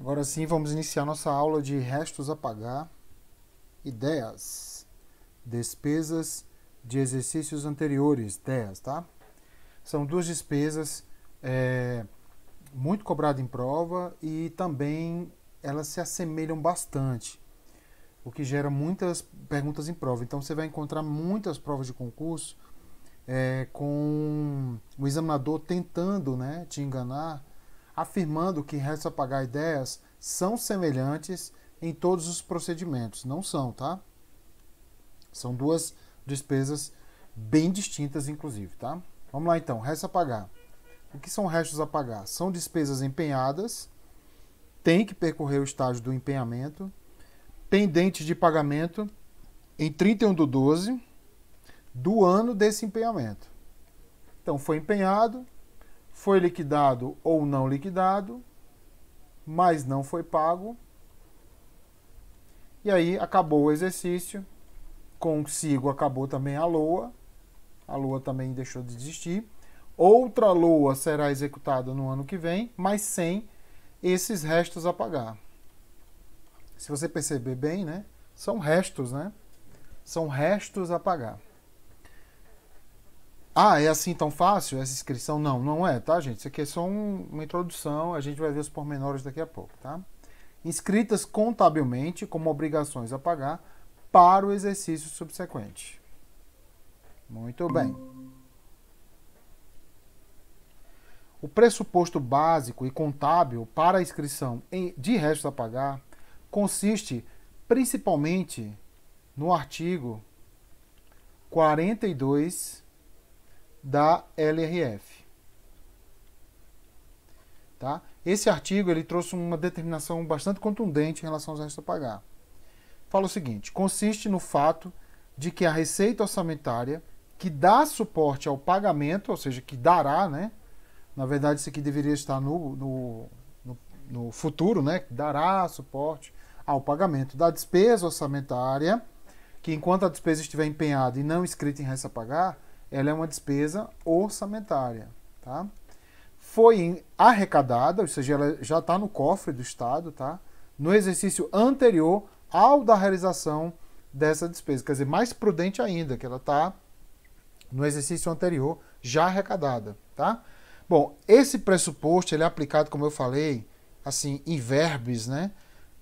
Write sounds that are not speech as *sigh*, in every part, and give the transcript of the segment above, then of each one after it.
Agora sim, vamos iniciar nossa aula de restos a pagar, ideias, despesas de exercícios anteriores, ideias, tá? São duas despesas é, muito cobradas em prova e também elas se assemelham bastante, o que gera muitas perguntas em prova. Então você vai encontrar muitas provas de concurso é, com o examinador tentando né, te enganar afirmando que resta pagar ideias são semelhantes em todos os procedimentos. Não são, tá? São duas despesas bem distintas, inclusive, tá? Vamos lá então, resta pagar. O que são restos a pagar? São despesas empenhadas, tem que percorrer o estágio do empenhamento, pendentes de pagamento em 31 do 12 do ano desse empenhamento. Então, foi empenhado, foi liquidado ou não liquidado, mas não foi pago. E aí acabou o exercício, consigo acabou também a LOA, a LOA também deixou de existir. Outra LOA será executada no ano que vem, mas sem esses restos a pagar. Se você perceber bem, né, são restos, né? São restos a pagar. Ah, é assim tão fácil essa inscrição? Não, não é, tá, gente? Isso aqui é só um, uma introdução, a gente vai ver os pormenores daqui a pouco, tá? Inscritas contabilmente, como obrigações a pagar, para o exercício subsequente. Muito bem. O pressuposto básico e contábil para a inscrição em, de restos a pagar consiste principalmente no artigo 42 da LRF. Tá? Esse artigo ele trouxe uma determinação bastante contundente em relação aos restos a pagar. Fala o seguinte: consiste no fato de que a receita orçamentária que dá suporte ao pagamento, ou seja, que dará, né? Na verdade, isso aqui deveria estar no, no, no, no futuro, né? Que dará suporte ao pagamento da despesa orçamentária, que enquanto a despesa estiver empenhada e não escrita em resta pagar, ela é uma despesa orçamentária, tá? Foi arrecadada, ou seja, ela já está no cofre do Estado, tá? No exercício anterior ao da realização dessa despesa. Quer dizer, mais prudente ainda, que ela está no exercício anterior já arrecadada, tá? Bom, esse pressuposto ele é aplicado, como eu falei, assim, em verbes, né?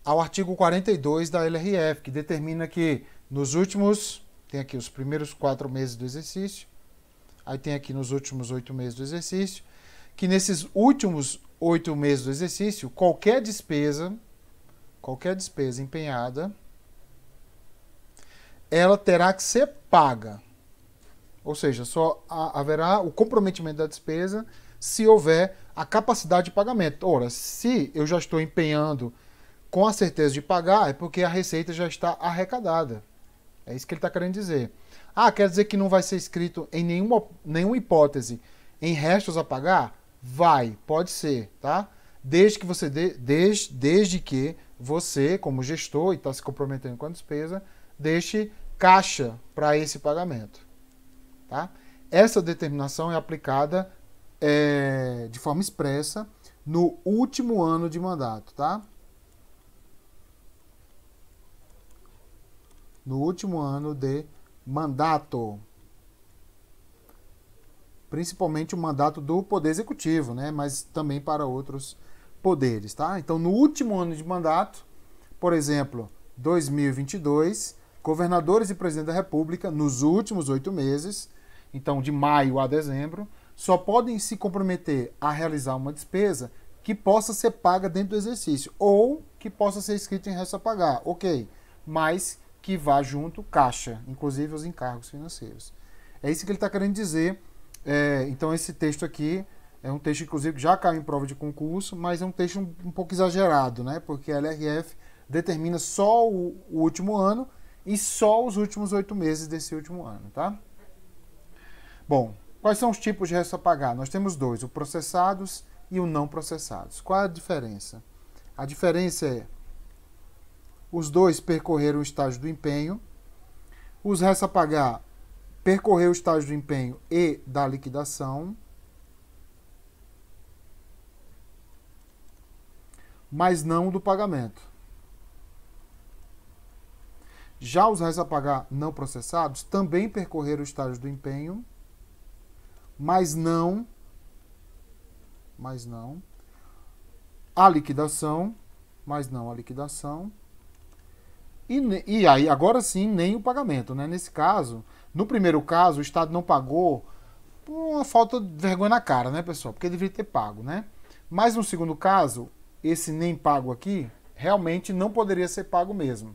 Ao artigo 42 da LRF, que determina que nos últimos, tem aqui os primeiros quatro meses do exercício, Aí tem aqui nos últimos oito meses do exercício, que nesses últimos oito meses do exercício, qualquer despesa, qualquer despesa empenhada, ela terá que ser paga. Ou seja, só haverá o comprometimento da despesa se houver a capacidade de pagamento. Ora, se eu já estou empenhando com a certeza de pagar, é porque a receita já está arrecadada. É isso que ele está querendo dizer. Ah, quer dizer que não vai ser escrito em nenhuma, nenhuma hipótese em restos a pagar? Vai, pode ser, tá? Desde que você de, desde, desde que você, como gestor e está se comprometendo com a despesa, deixe caixa para esse pagamento, tá? Essa determinação é aplicada é, de forma expressa no último ano de mandato, tá? No último ano de mandato, principalmente o mandato do Poder Executivo, né? mas também para outros poderes. Tá? Então, no último ano de mandato, por exemplo, 2022, governadores e presidente da República, nos últimos oito meses, então de maio a dezembro, só podem se comprometer a realizar uma despesa que possa ser paga dentro do exercício ou que possa ser escrita em resto a pagar, ok, mas que vá junto caixa, inclusive os encargos financeiros. É isso que ele está querendo dizer. É, então, esse texto aqui é um texto, inclusive, que já caiu em prova de concurso, mas é um texto um, um pouco exagerado, né? Porque a LRF determina só o, o último ano e só os últimos oito meses desse último ano, tá? Bom, quais são os tipos de resto a pagar? Nós temos dois, o processados e o não processados. Qual é a diferença? A diferença é os dois percorreram o estágio do empenho. Os resta pagar percorreu o estágio do empenho e da liquidação. Mas não do pagamento. Já os restos a pagar não processados também percorreram o estágio do empenho, mas não mas não a liquidação, mas não a liquidação e, e aí, agora sim, nem o pagamento. Né? Nesse caso, no primeiro caso, o Estado não pagou por uma falta de vergonha na cara, né, pessoal? Porque deveria ter pago, né? Mas no segundo caso, esse nem pago aqui realmente não poderia ser pago mesmo,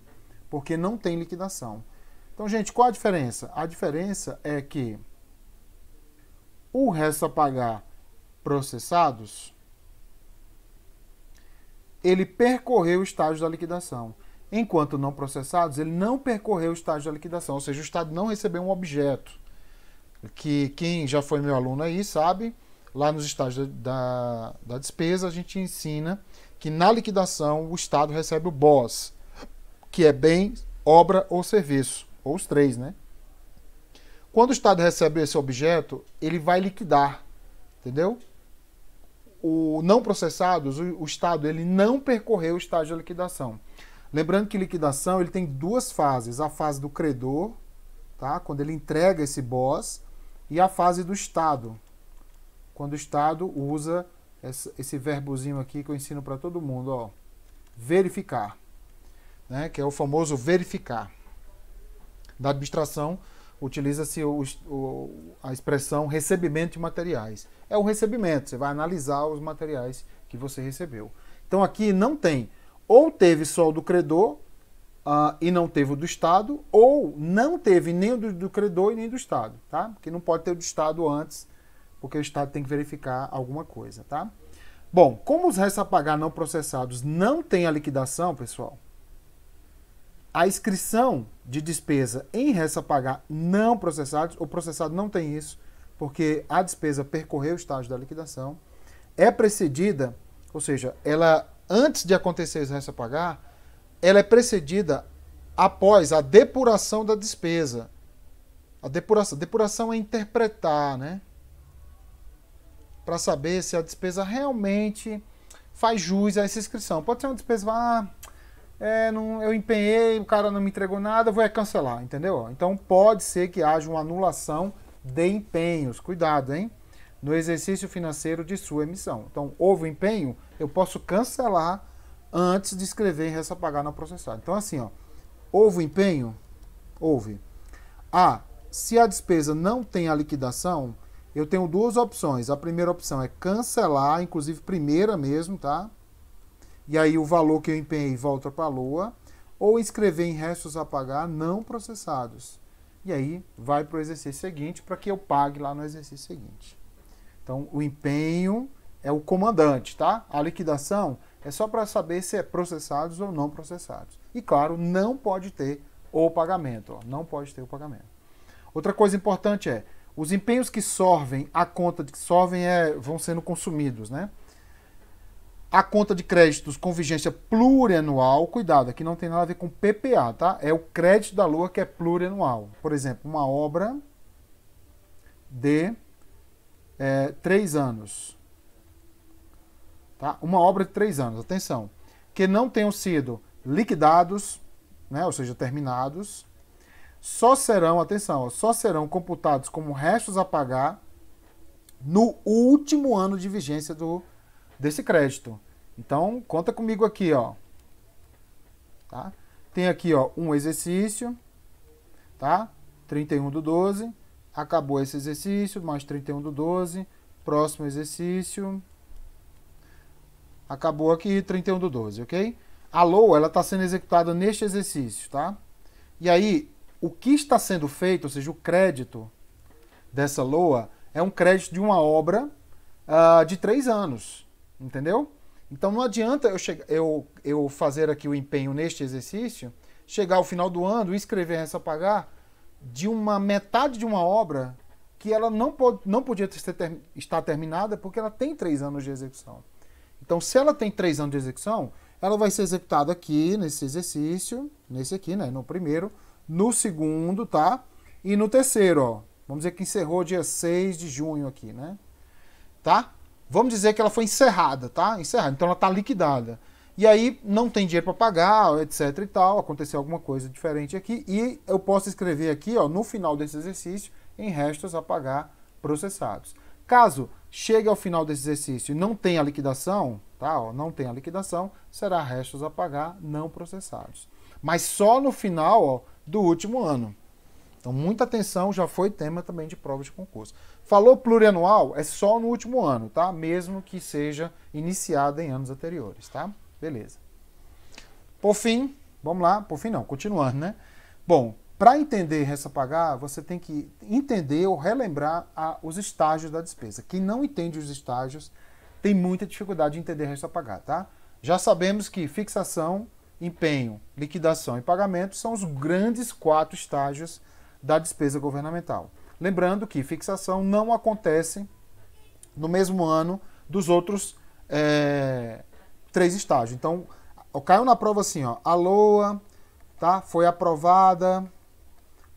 porque não tem liquidação. Então, gente, qual a diferença? A diferença é que o resto a pagar processados, ele percorreu o estágio da liquidação. Enquanto não processados, ele não percorreu o estágio da liquidação, ou seja, o Estado não recebeu um objeto. Que quem já foi meu aluno aí sabe, lá nos estágios da, da despesa, a gente ensina que na liquidação o Estado recebe o BOS, que é bem, obra ou serviço, ou os três, né? Quando o Estado recebe esse objeto, ele vai liquidar, entendeu? O não processados, o, o Estado ele não percorreu o estágio da liquidação. Lembrando que liquidação ele tem duas fases: a fase do credor, tá? quando ele entrega esse BOS, e a fase do Estado, quando o Estado usa esse verbozinho aqui que eu ensino para todo mundo: ó, verificar, né? que é o famoso verificar. Da administração, utiliza-se a expressão recebimento de materiais. É o recebimento, você vai analisar os materiais que você recebeu. Então aqui não tem ou teve só o do credor uh, e não teve o do Estado, ou não teve nem o do, do credor e nem do Estado, tá? Porque não pode ter o do Estado antes, porque o Estado tem que verificar alguma coisa, tá? Bom, como os restos a pagar não processados não têm a liquidação, pessoal, a inscrição de despesa em resta pagar não processados, o processado não tem isso, porque a despesa percorreu o estágio da liquidação, é precedida, ou seja, ela antes de acontecer o resto a pagar, ela é precedida após a depuração da despesa. A depuração, depuração é interpretar, né? Para saber se a despesa realmente faz jus a essa inscrição. Pode ser uma despesa, ah, é, não, eu empenhei, o cara não me entregou nada, vou é cancelar, entendeu? Então pode ser que haja uma anulação de empenhos. Cuidado, hein? no exercício financeiro de sua emissão. Então, houve empenho, eu posso cancelar antes de escrever em resta pagar não processado. Então, assim, ó, houve empenho? Houve. A. Ah, se a despesa não tem a liquidação, eu tenho duas opções. A primeira opção é cancelar, inclusive primeira mesmo, tá? E aí o valor que eu empenhei volta para a lua. Ou escrever em restos a pagar não processados. E aí vai para o exercício seguinte para que eu pague lá no exercício seguinte. Então, o empenho é o comandante, tá? A liquidação é só para saber se é processados ou não processados. E claro, não pode ter o pagamento, ó, não pode ter o pagamento. Outra coisa importante é os empenhos que sorvem, a conta de que sorvem é, vão sendo consumidos, né? A conta de créditos com vigência plurianual, cuidado, aqui não tem nada a ver com PPA, tá? É o crédito da lua que é plurianual. Por exemplo, uma obra de é, três anos. Tá? Uma obra de três anos, atenção. Que não tenham sido liquidados, né, ou seja, terminados, só serão, atenção, só serão computados como restos a pagar no último ano de vigência do, desse crédito. Então, conta comigo aqui, ó. Tá? Tem aqui, ó, um exercício, tá? 31 do 12. Acabou esse exercício, mais 31 do 12. Próximo exercício. Acabou aqui, 31 do 12, ok? A LOA, ela está sendo executada neste exercício, tá? E aí, o que está sendo feito, ou seja, o crédito dessa LOA, é um crédito de uma obra uh, de três anos, entendeu? Então não adianta eu, eu, eu fazer aqui o empenho neste exercício, chegar ao final do ano, escrever essa pagar de uma metade de uma obra que ela não, pode, não podia ter, estar terminada porque ela tem três anos de execução. Então, se ela tem três anos de execução, ela vai ser executada aqui nesse exercício, nesse aqui, né? No primeiro, no segundo, tá? E no terceiro, ó. Vamos dizer que encerrou dia 6 de junho aqui, né? Tá? Vamos dizer que ela foi encerrada, tá? Encerrada. Então ela tá liquidada. E aí não tem dinheiro para pagar, etc e tal, aconteceu alguma coisa diferente aqui e eu posso escrever aqui, ó, no final desse exercício, em restos a pagar processados. Caso chegue ao final desse exercício e não tenha liquidação, tá, ó, não tenha liquidação, será restos a pagar não processados. Mas só no final, ó, do último ano. Então, muita atenção, já foi tema também de prova de concurso. Falou plurianual, é só no último ano, tá? Mesmo que seja iniciada em anos anteriores, tá? Beleza. Por fim, vamos lá, por fim não, continuando, né? Bom, para entender resta pagar, você tem que entender ou relembrar a, os estágios da despesa. Quem não entende os estágios tem muita dificuldade de entender resta pagar, tá? Já sabemos que fixação, empenho, liquidação e pagamento são os grandes quatro estágios da despesa governamental. Lembrando que fixação não acontece no mesmo ano dos outros é, três estágios. Então, caiu na prova assim, ó, a LOA tá, foi aprovada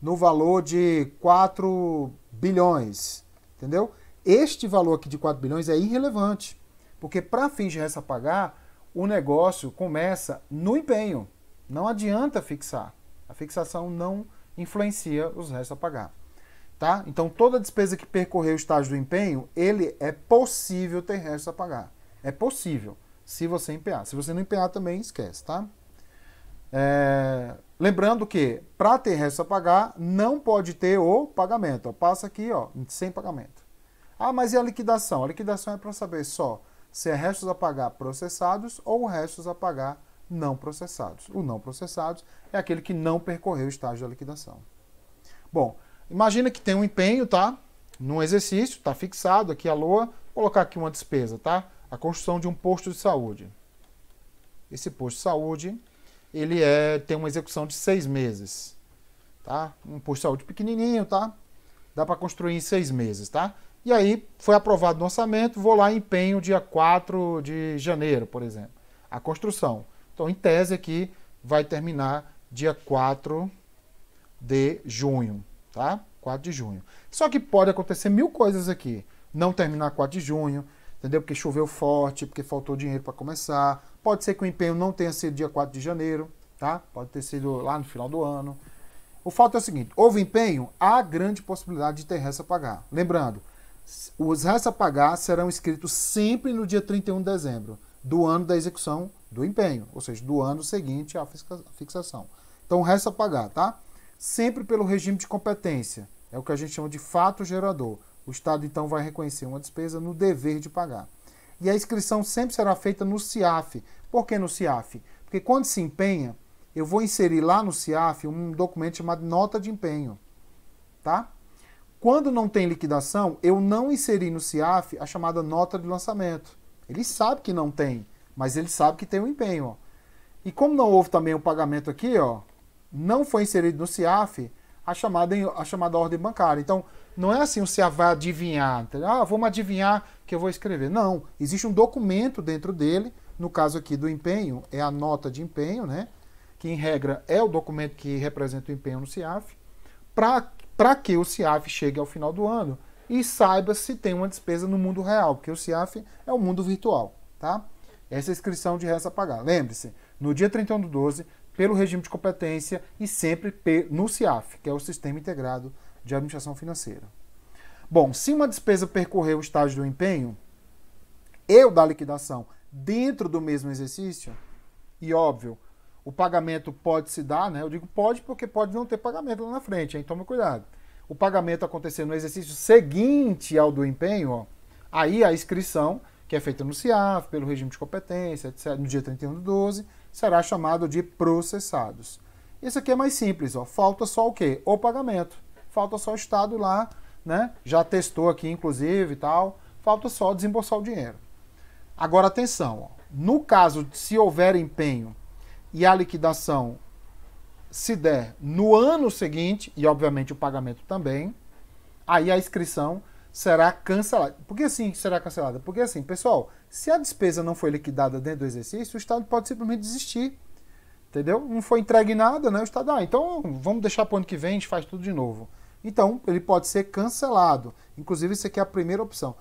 no valor de 4 bilhões, entendeu? Este valor aqui de 4 bilhões é irrelevante, porque para fins de resta pagar, o negócio começa no empenho. Não adianta fixar. A fixação não influencia os restos a pagar. Tá? Então, toda despesa que percorrer o estágio do empenho, ele é possível ter restos a pagar. É possível se você empenhar. Se você não empenhar também, esquece, tá? É... Lembrando que para ter resto a pagar, não pode ter o pagamento. passa aqui, ó, sem pagamento. Ah, mas e a liquidação? A liquidação é para saber só se é restos a pagar processados ou restos a pagar não processados. O não processados é aquele que não percorreu o estágio da liquidação. Bom, imagina que tem um empenho, tá? Num exercício, tá fixado aqui a LOA, Vou colocar aqui uma despesa, tá? a construção de um posto de saúde. Esse posto de saúde ele é, tem uma execução de seis meses. Tá? Um posto de saúde pequenininho, tá? Dá para construir em seis meses, tá? E aí foi aprovado o orçamento, vou lá e empenho dia 4 de janeiro, por exemplo, a construção. Então, em tese aqui, vai terminar dia 4 de junho, tá? 4 de junho. Só que pode acontecer mil coisas aqui. Não terminar 4 de junho, entendeu? Porque choveu forte, porque faltou dinheiro para começar. Pode ser que o empenho não tenha sido dia 4 de janeiro, tá? Pode ter sido lá no final do ano. O fato é o seguinte: houve empenho, há grande possibilidade de ter resta a pagar. Lembrando, os resta a pagar serão escritos sempre no dia 31 de dezembro do ano da execução do empenho, ou seja, do ano seguinte à fixação. Então, resta a pagar, tá? Sempre pelo regime de competência, é o que a gente chama de fato gerador. O Estado então vai reconhecer uma despesa no dever de pagar. E a inscrição sempre será feita no CIAF. Por que no CIAF? Porque quando se empenha, eu vou inserir lá no CIAF um documento chamado nota de empenho. Tá? Quando não tem liquidação, eu não inseri no CIAF a chamada nota de lançamento. Ele sabe que não tem, mas ele sabe que tem um empenho. Ó. E como não houve também o um pagamento aqui, ó, não foi inserido no CIAF a chamada, a chamada ordem bancária. Então, não é assim você vai adivinhar, entendeu? ah, vamos adivinhar que eu vou escrever. Não, existe um documento dentro dele, no caso aqui do empenho, é a nota de empenho, né? que em regra é o documento que representa o empenho no CIAF, para que o CIAF chegue ao final do ano e saiba se tem uma despesa no mundo real, porque o CIAF é o mundo virtual. Tá? Essa é inscrição de resta a pagar. Lembre-se, no dia 31 do 12, pelo regime de competência e sempre no CIAF, que é o Sistema Integrado de administração financeira. Bom, se uma despesa percorrer o estágio do empenho, eu da liquidação dentro do mesmo exercício, e óbvio, o pagamento pode se dar, né? Eu digo pode porque pode não ter pagamento lá na frente, hein? Toma cuidado. O pagamento acontecer no exercício seguinte ao do empenho, ó, aí a inscrição, que é feita no CIAF, pelo regime de competência, etc., no dia 31 do 12, será chamado de processados. Isso aqui é mais simples, ó. Falta só o quê? O pagamento falta só o Estado lá, né? Já testou aqui, inclusive, e tal. Falta só desembolsar o dinheiro. Agora, atenção. Ó. No caso, se houver empenho e a liquidação se der no ano seguinte, e obviamente o pagamento também, aí a inscrição será cancelada. Por que assim será cancelada? Porque assim, pessoal, se a despesa não foi liquidada dentro do exercício, o Estado pode simplesmente desistir. Entendeu? Não foi entregue nada, né? O Estado, ah, então vamos deixar para o ano que vem, a gente faz tudo de novo. Então, ele pode ser cancelado. Inclusive, isso aqui é a primeira opção.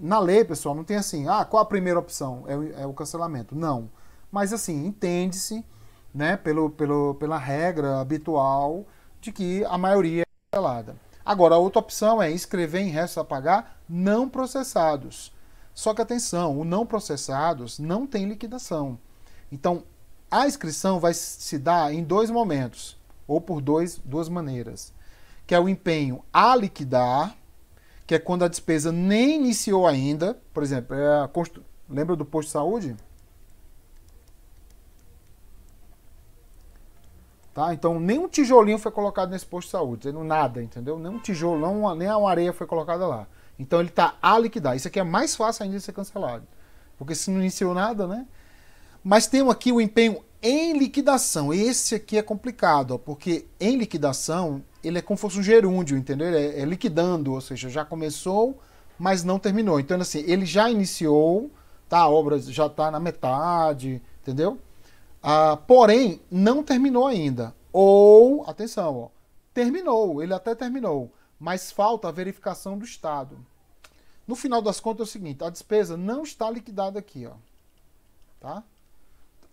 Na lei, pessoal, não tem assim, ah, qual a primeira opção? É o, é o cancelamento. Não. Mas, assim, entende-se, né, pelo, pelo, pela regra habitual, de que a maioria é cancelada. Agora, a outra opção é escrever em restos a pagar não processados. Só que atenção, o não processados não tem liquidação. Então, a inscrição vai se dar em dois momentos, ou por dois, duas maneiras que é o empenho a liquidar, que é quando a despesa nem iniciou ainda. Por exemplo, é a constru... lembra do posto de saúde? Tá? Então, nenhum tijolinho foi colocado nesse posto de saúde, nada, entendeu? Nenhum tijolão, nem uma areia foi colocada lá. Então, ele está a liquidar. Isso aqui é mais fácil ainda de ser cancelado, porque se não iniciou nada, né? Mas tem aqui o empenho em liquidação. Esse aqui é complicado, ó, porque em liquidação ele é como se fosse um gerúndio, entendeu? É, é, liquidando, ou seja, já começou, mas não terminou. Então, assim, ele já iniciou, tá, a obra já está na metade, entendeu? Ah, porém, não terminou ainda. Ou, atenção, ó, terminou, ele até terminou, mas falta a verificação do Estado. No final das contas é o seguinte, a despesa não está liquidada aqui, ó. Tá?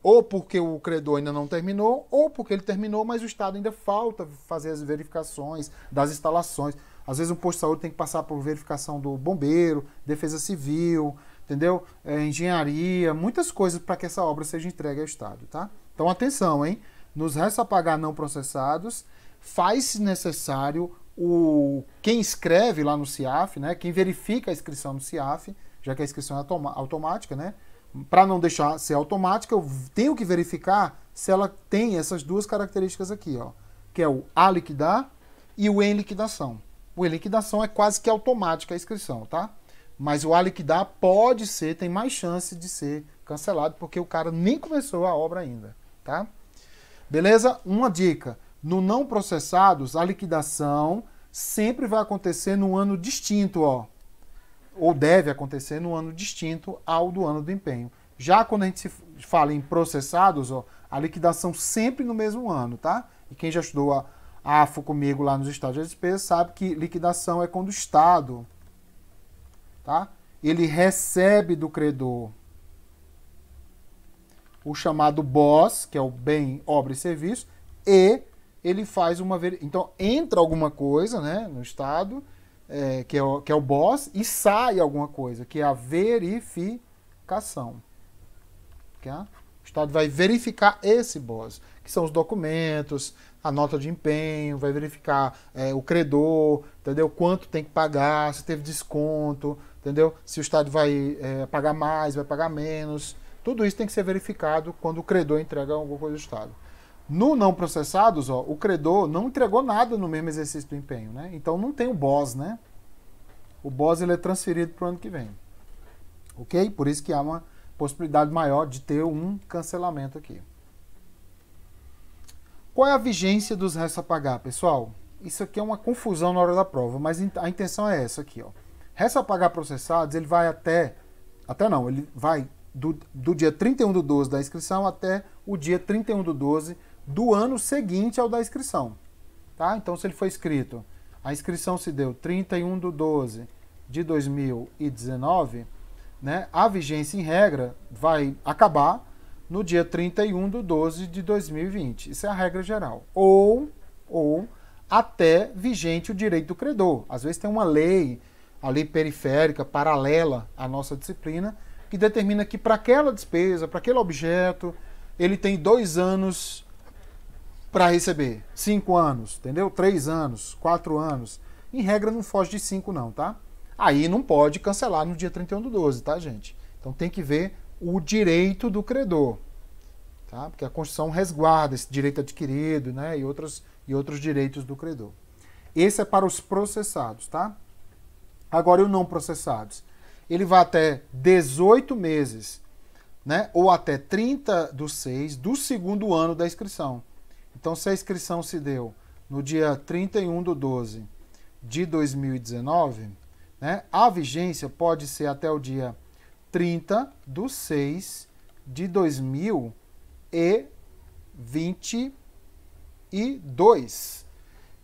ou porque o credor ainda não terminou, ou porque ele terminou, mas o Estado ainda falta fazer as verificações das instalações. Às vezes um posto de saúde tem que passar por verificação do bombeiro, defesa civil, entendeu? É, engenharia, muitas coisas para que essa obra seja entregue ao Estado, tá? Então atenção, hein? Nos resta pagar não processados, faz-se necessário o quem escreve lá no CIAF, né? Quem verifica a inscrição no CIAF, já que a inscrição é automática, né? para não deixar ser automática, eu tenho que verificar se ela tem essas duas características aqui, ó, que é o a liquidar e o em liquidação. O em liquidação é quase que automática a inscrição, tá? Mas o a liquidar pode ser, tem mais chance de ser cancelado, porque o cara nem começou a obra ainda, tá? Beleza? Uma dica, no não processados, a liquidação sempre vai acontecer num ano distinto, ó ou deve acontecer no ano distinto ao do ano do empenho. Já quando a gente se fala em processados, ó, a liquidação sempre no mesmo ano, tá? E quem já estudou a AFO comigo lá nos estados de despesa sabe que liquidação é quando o Estado, tá? Ele recebe do credor o chamado BOS, que é o bem, obra e serviço, e ele faz uma ver... então entra alguma coisa, né, no estado é, que, é o, que é o boss, e sai alguma coisa, que é a verificação. Tá? O Estado vai verificar esse boss, que são os documentos, a nota de empenho, vai verificar é, o credor, entendeu? Quanto tem que pagar, se teve desconto, entendeu? Se o Estado vai é, pagar mais, vai pagar menos. Tudo isso tem que ser verificado quando o credor entrega alguma coisa ao Estado. No não processados, ó, o credor não entregou nada no mesmo exercício do empenho, né? Então não tem o BOS, né? O BOS ele é transferido para o ano que vem. Ok? Por isso que há uma possibilidade maior de ter um cancelamento aqui. Qual é a vigência dos restos a pagar, pessoal? Isso aqui é uma confusão na hora da prova, mas a intenção é essa aqui, ó. Restos a pagar processados, ele vai até... Até não, ele vai do, do dia 31 do 12 da inscrição até o dia 31 do 12 do ano seguinte ao da inscrição. Tá? Então, se ele foi escrito, a inscrição se deu 31 de 12 de 2019, né? a vigência em regra vai acabar no dia 31 de 12 de 2020. Isso é a regra geral. Ou, ou até vigente o direito do credor. Às vezes tem uma lei ali periférica, paralela à nossa disciplina, que determina que para aquela despesa, para aquele objeto, ele tem dois anos para receber cinco anos, entendeu? Três anos, quatro anos. Em regra, não foge de cinco, não, tá? Aí não pode cancelar no dia 31 do 12, tá, gente? Então tem que ver o direito do credor, tá? Porque a Constituição resguarda esse direito adquirido, né? E outros, e outros direitos do credor. Esse é para os processados, tá? Agora, e o não processados? Ele vai até 18 meses, né? Ou até 30 do 6 do segundo ano da inscrição. Então, se a inscrição se deu no dia 31 de 12 de 2019, né, a vigência pode ser até o dia 30 de 6 de 2022.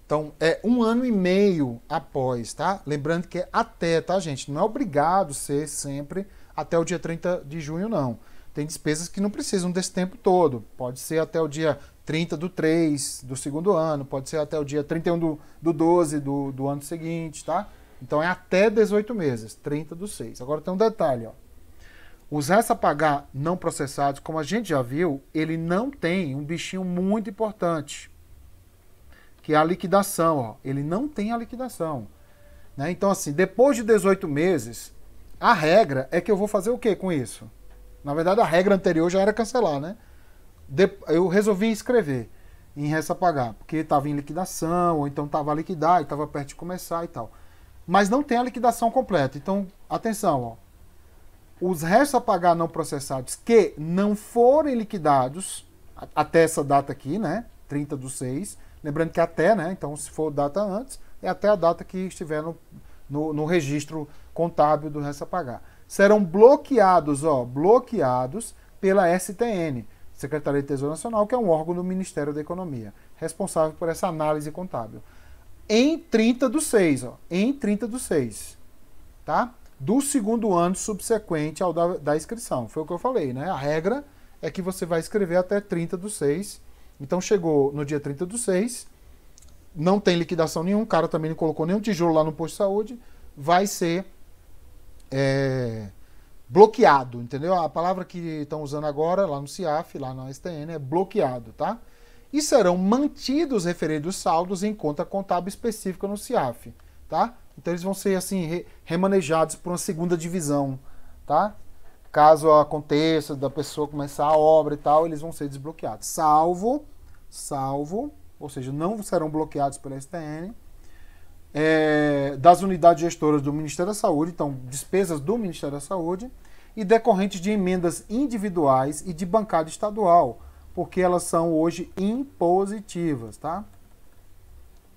Então, é um ano e meio após, tá? Lembrando que é até, tá, gente? Não é obrigado ser sempre até o dia 30 de junho, não. Tem despesas que não precisam desse tempo todo. Pode ser até o dia 30 do 3 do segundo ano, pode ser até o dia 31 do, do 12 do, do ano seguinte, tá? Então é até 18 meses, 30 do 6. Agora tem um detalhe, ó. Os restos pagar não processados, como a gente já viu, ele não tem um bichinho muito importante, que é a liquidação, ó. Ele não tem a liquidação. Né? Então, assim, depois de 18 meses, a regra é que eu vou fazer o que com isso? Na verdade, a regra anterior já era cancelar, né? eu resolvi escrever em resta pagar, porque estava em liquidação, ou então estava a liquidar e estava perto de começar e tal. Mas não tem a liquidação completa. Então, atenção, ó. Os restos a pagar não processados que não forem liquidados até essa data aqui, né? 30 do 6. Lembrando que até, né? Então, se for data antes, é até a data que estiver no, no, no registro contábil do resto a pagar. Serão bloqueados, ó, bloqueados pela STN. Secretaria de Tesouro Nacional, que é um órgão do Ministério da Economia, responsável por essa análise contábil. Em 30 do 6, ó, em 30 do 6, tá? Do segundo ano subsequente ao da, da inscrição. Foi o que eu falei, né? A regra é que você vai escrever até 30 do 6. Então chegou no dia 30 do 6, não tem liquidação nenhum, o cara também não colocou nenhum tijolo lá no posto de saúde, vai ser. É bloqueado, entendeu? A palavra que estão usando agora lá no CIAF, lá na STN, é bloqueado, tá? E serão mantidos referidos saldos em conta contábil específica no CIAF, tá? Então eles vão ser assim re remanejados por uma segunda divisão, tá? Caso aconteça da pessoa começar a obra e tal, eles vão ser desbloqueados, salvo, salvo, ou seja, não serão bloqueados pela STN é, das unidades gestoras do Ministério da Saúde, então despesas do Ministério da Saúde, e decorrentes de emendas individuais e de bancada estadual, porque elas são hoje impositivas, tá?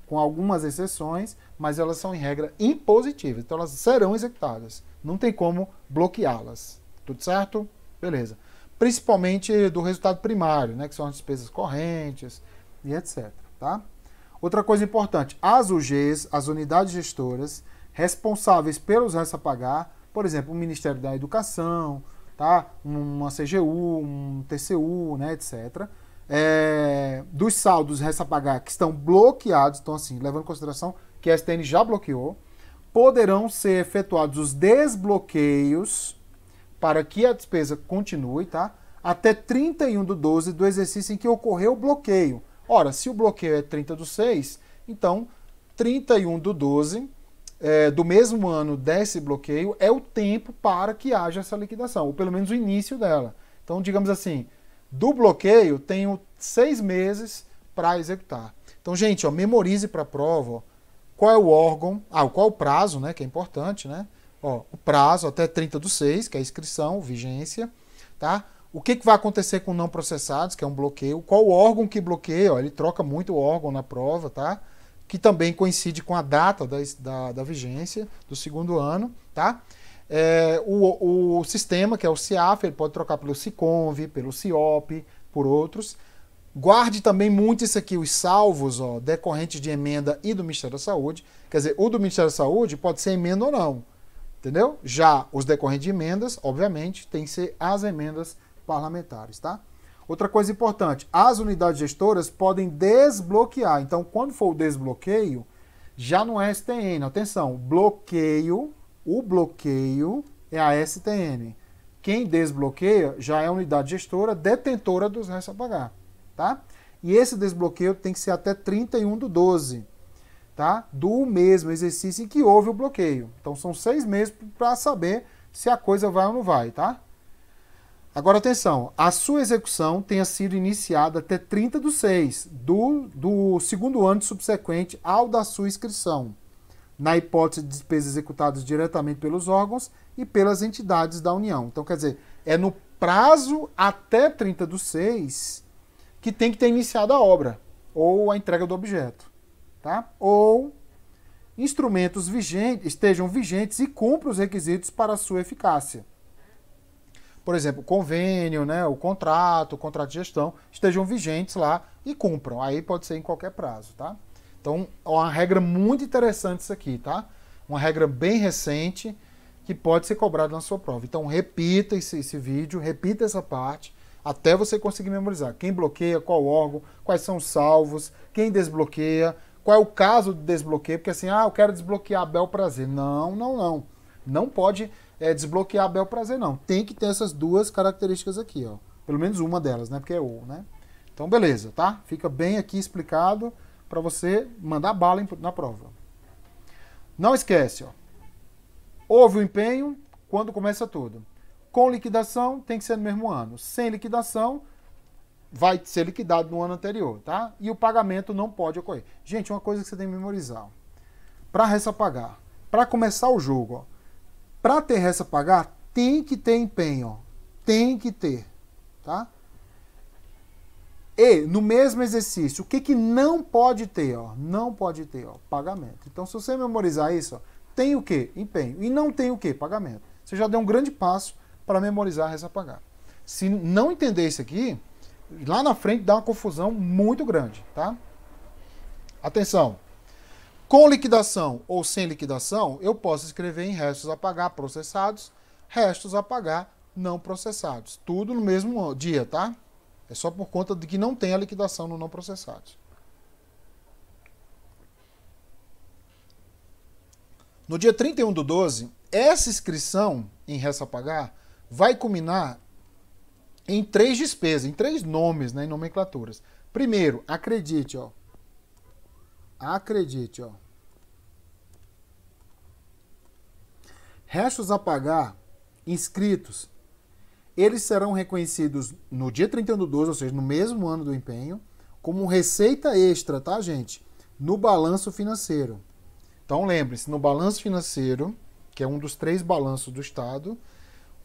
Com algumas exceções, mas elas são em regra impositivas, então elas serão executadas, não tem como bloqueá-las. Tudo certo? Beleza. Principalmente do resultado primário, né, que são as despesas correntes e etc, tá? Outra coisa importante, as UGs, as unidades gestoras, responsáveis pelos restos a pagar, por exemplo, o Ministério da Educação, tá? uma CGU, um TCU, né, etc. É, dos saldos restos a pagar que estão bloqueados, então assim, levando em consideração que a STN já bloqueou, poderão ser efetuados os desbloqueios para que a despesa continue, tá? Até 31 de 12 do exercício em que ocorreu o bloqueio. Ora, se o bloqueio é 30 do 6, então 31 do 12 é, do mesmo ano desse bloqueio é o tempo para que haja essa liquidação, ou pelo menos o início dela. Então, digamos assim, do bloqueio tenho seis meses para executar. Então, gente, ó, memorize para a prova ó, qual é o órgão, ah, qual é o prazo, né, que é importante, né? Ó, o prazo até 30 do 6, que é a inscrição, vigência, tá? O que, que vai acontecer com não processados, que é um bloqueio? Qual órgão que bloqueia? Ó, ele troca muito o órgão na prova, tá? Que também coincide com a data da, da, da vigência do segundo ano, tá? É, o, o, sistema, que é o CIAF, ele pode trocar pelo CICONV, pelo CIOP, por outros. Guarde também muito isso aqui, os salvos, ó, decorrentes de emenda e do Ministério da Saúde. Quer dizer, o do Ministério da Saúde pode ser emenda ou não, entendeu? Já os decorrentes de emendas, obviamente, tem que ser as emendas parlamentares, tá? Outra coisa importante, as unidades gestoras podem desbloquear. Então, quando for o desbloqueio, já não é STN. Atenção, bloqueio, o bloqueio é a STN. Quem desbloqueia já é a unidade gestora detentora dos restos a pagar, tá? E esse desbloqueio tem que ser até 31 do 12, tá? Do mesmo exercício em que houve o bloqueio. Então, são seis meses para saber se a coisa vai ou não vai, tá? Agora, atenção, a sua execução tenha sido iniciada até 30 de 6 do, do segundo ano subsequente ao da sua inscrição, na hipótese de despesas executadas diretamente pelos órgãos e pelas entidades da União. Então, quer dizer, é no prazo até 30 de 6 que tem que ter iniciado a obra ou a entrega do objeto, tá? Ou instrumentos vigentes, estejam vigentes e cumpram os requisitos para a sua eficácia por exemplo, convênio, né, o contrato, o contrato de gestão, estejam vigentes lá e cumpram. Aí pode ser em qualquer prazo, tá? Então, é uma regra muito interessante isso aqui, tá? Uma regra bem recente que pode ser cobrada na sua prova. Então, repita esse, esse vídeo, repita essa parte, até você conseguir memorizar. Quem bloqueia, qual órgão, quais são os salvos, quem desbloqueia, qual é o caso de desbloqueio, porque assim, ah, eu quero desbloquear bel prazer. Não, não, não. Não pode é, desbloquear bel prazer, não. Tem que ter essas duas características aqui, ó. Pelo menos uma delas, né? Porque é ou, né? Então, beleza, tá? Fica bem aqui explicado para você mandar bala na prova. Não esquece, ó. Houve o empenho quando começa tudo. Com liquidação, tem que ser no mesmo ano. Sem liquidação, vai ser liquidado no ano anterior, tá? E o pagamento não pode ocorrer. Gente, uma coisa que você tem que memorizar. Para ressapagar, para começar o jogo, ó, para ter resta pagar, tem que ter empenho. Tem que ter. Tá? E, no mesmo exercício, o que, que não pode ter? Ó? Não pode ter ó, pagamento. Então, se você memorizar isso, ó, tem o que? Empenho. E não tem o que? Pagamento. Você já deu um grande passo para memorizar resta pagar. Se não entender isso aqui, lá na frente dá uma confusão muito grande, tá? Atenção! Com liquidação ou sem liquidação, eu posso escrever em restos a pagar processados, restos a pagar não processados. Tudo no mesmo dia, tá? É só por conta de que não tem a liquidação no não processados. No dia 31 do 12, essa inscrição em a pagar vai culminar em três despesas, em três nomes, né, em nomenclaturas. Primeiro, acredite, ó. Acredite, ó. restos a pagar inscritos, eles serão reconhecidos no dia 31 do 12, ou seja, no mesmo ano do empenho, como receita extra, tá, gente? No balanço financeiro. Então lembre-se, no balanço financeiro, que é um dos três balanços do Estado,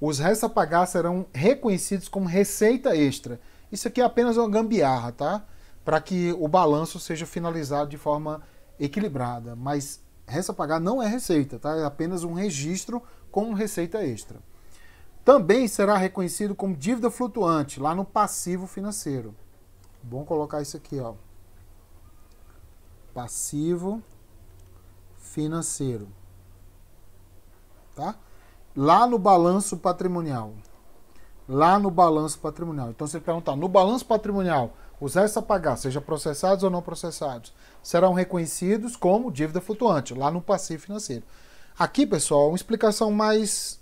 os restos a pagar serão reconhecidos como receita extra. Isso aqui é apenas uma gambiarra, tá? Para que o balanço seja finalizado de forma equilibrada. Mas Resta pagar não é receita, tá? é apenas um registro como receita extra. Também será reconhecido como dívida flutuante lá no passivo financeiro. Bom colocar isso aqui, ó. Passivo financeiro. Tá? Lá no balanço patrimonial. Lá no balanço patrimonial. Então você perguntar, no balanço patrimonial, os restos a pagar, seja processados ou não processados, serão reconhecidos como dívida flutuante, lá no passivo financeiro. Aqui, pessoal, uma explicação mais,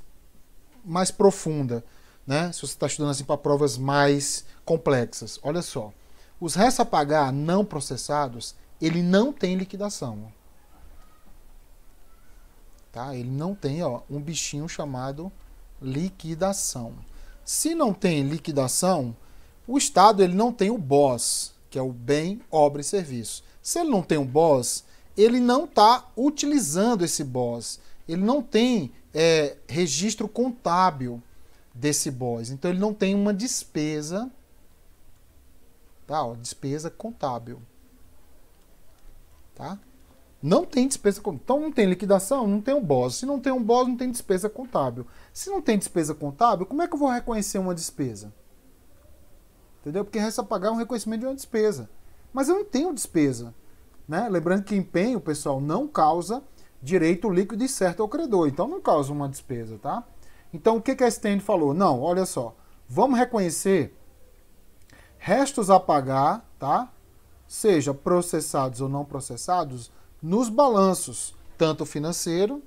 mais profunda, né? Se você está estudando assim para provas mais complexas. Olha só. Os restos a pagar não processados, ele não tem liquidação. Tá? Ele não tem ó, um bichinho chamado liquidação. Se não tem liquidação, o Estado ele não tem o BOS, que é o bem, obra e serviço. Se ele não tem um boss, ele não está utilizando esse boss. Ele não tem é, registro contábil desse boss. Então ele não tem uma despesa. Tá, ó, despesa contábil. Tá? Não tem despesa contábil. Então não tem liquidação, não tem um boss. Se não tem um boss, não tem despesa contábil. Se não tem despesa contábil, como é que eu vou reconhecer uma despesa? Entendeu? Porque resta pagar um reconhecimento de uma despesa mas eu não tenho despesa. Né? Lembrando que empenho, pessoal, não causa direito líquido e certo ao credor, então não causa uma despesa, tá? Então o que, que a Stend falou? Não, olha só, vamos reconhecer restos a pagar, tá? Seja processados ou não processados, nos balanços, tanto financeiro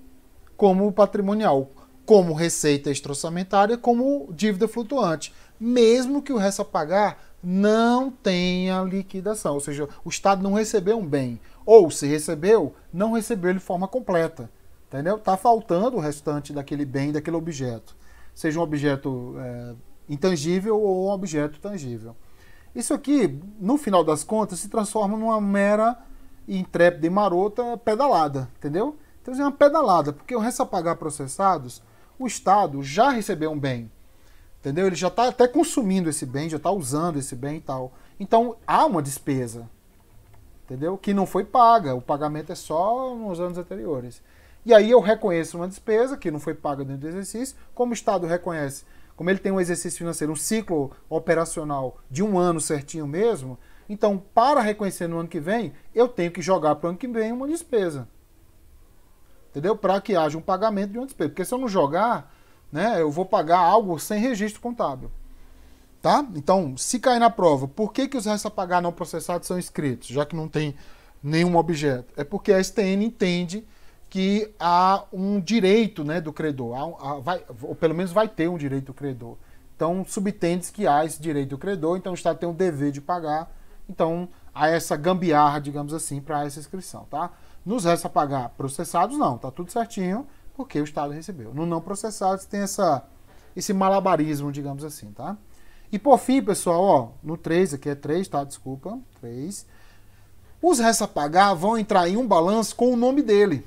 como patrimonial, como receita extra-orçamentária, como dívida flutuante. Mesmo que o resto a pagar não tenha liquidação, ou seja, o Estado não recebeu um bem, ou se recebeu, não recebeu de forma completa, entendeu? Está faltando o restante daquele bem, daquele objeto, seja um objeto é, intangível ou um objeto tangível. Isso aqui, no final das contas, se transforma numa mera intrépida e marota pedalada, entendeu? Então é uma pedalada, porque o resta pagar processados, o Estado já recebeu um bem, Entendeu? Ele já está até consumindo esse bem, já está usando esse bem e tal. Então há uma despesa, entendeu? Que não foi paga. O pagamento é só nos anos anteriores. E aí eu reconheço uma despesa que não foi paga dentro do exercício, como o Estado reconhece, como ele tem um exercício financeiro, um ciclo operacional de um ano certinho mesmo, então para reconhecer no ano que vem, eu tenho que jogar para o ano que vem uma despesa. Entendeu? Para que haja um pagamento de uma despesa. Porque se eu não jogar, né? Eu vou pagar algo sem registro contábil. Tá? Então, se cair na prova, por que, que os restos a pagar não processados são inscritos, já que não tem nenhum objeto? É porque a STN entende que há um direito né, do credor, há, há, vai, ou pelo menos vai ter um direito do credor. Então, subtende que há esse direito do credor, então o Estado tem o dever de pagar. Então, há essa gambiarra, digamos assim, para essa inscrição. Tá? Nos restos a pagar processados, não, tá tudo certinho porque o Estado recebeu. No não processado, você tem essa, esse malabarismo, digamos assim, tá? E por fim, pessoal, ó, no 3, aqui é 3, tá? Desculpa, 3. Os resta pagar vão entrar em um balanço com o nome dele.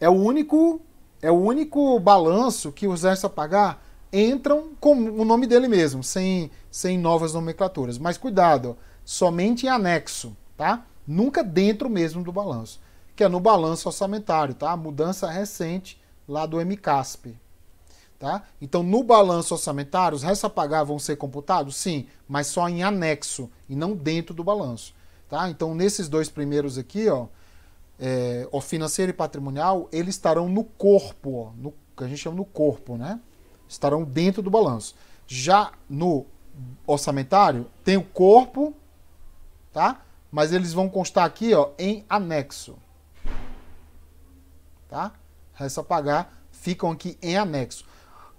É o único é o único balanço que os resta pagar entram com o nome dele mesmo, sem, sem novas nomenclaturas. Mas cuidado, ó, somente em anexo, tá? Nunca dentro mesmo do balanço que é no balanço orçamentário, tá? A mudança recente lá do MCASP. Tá? Então, no balanço orçamentário, os restos a pagar vão ser computados? Sim, mas só em anexo e não dentro do balanço. Tá? Então, nesses dois primeiros aqui, ó, é, o financeiro e patrimonial, eles estarão no corpo, ó, no, que a gente chama no corpo, né? Estarão dentro do balanço. Já no orçamentário, tem o corpo, tá? Mas eles vão constar aqui ó, em anexo tá? Resta é pagar, ficam aqui em anexo.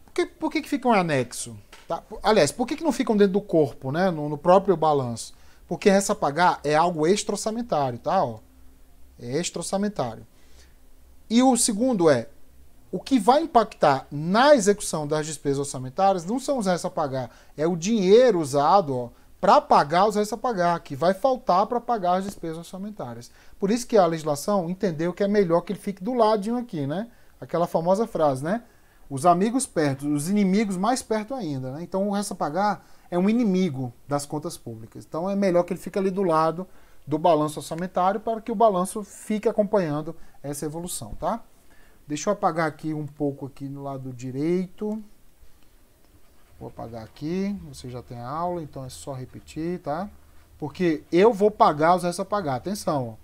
Por que, por que, que ficam em anexo? Tá? Aliás, por que, que não ficam dentro do corpo, né? No, no próprio balanço? Porque resta pagar é algo extra-orçamentário, tá? Ó, é extra-orçamentário. E o segundo é, o que vai impactar na execução das despesas orçamentárias não são os restos a pagar, é o dinheiro usado ó, para pagar os restos a pagar, que vai faltar para pagar as despesas orçamentárias. Por isso que a legislação entendeu que é melhor que ele fique do ladinho aqui, né? Aquela famosa frase, né? Os amigos perto, os inimigos mais perto ainda, né? Então o resto a pagar é um inimigo das contas públicas. Então é melhor que ele fique ali do lado do balanço orçamentário para que o balanço fique acompanhando essa evolução, tá? Deixa eu apagar aqui um pouco aqui no lado direito. Vou apagar aqui, você já tem aula, então é só repetir, tá? Porque eu vou pagar os restos a pagar, atenção,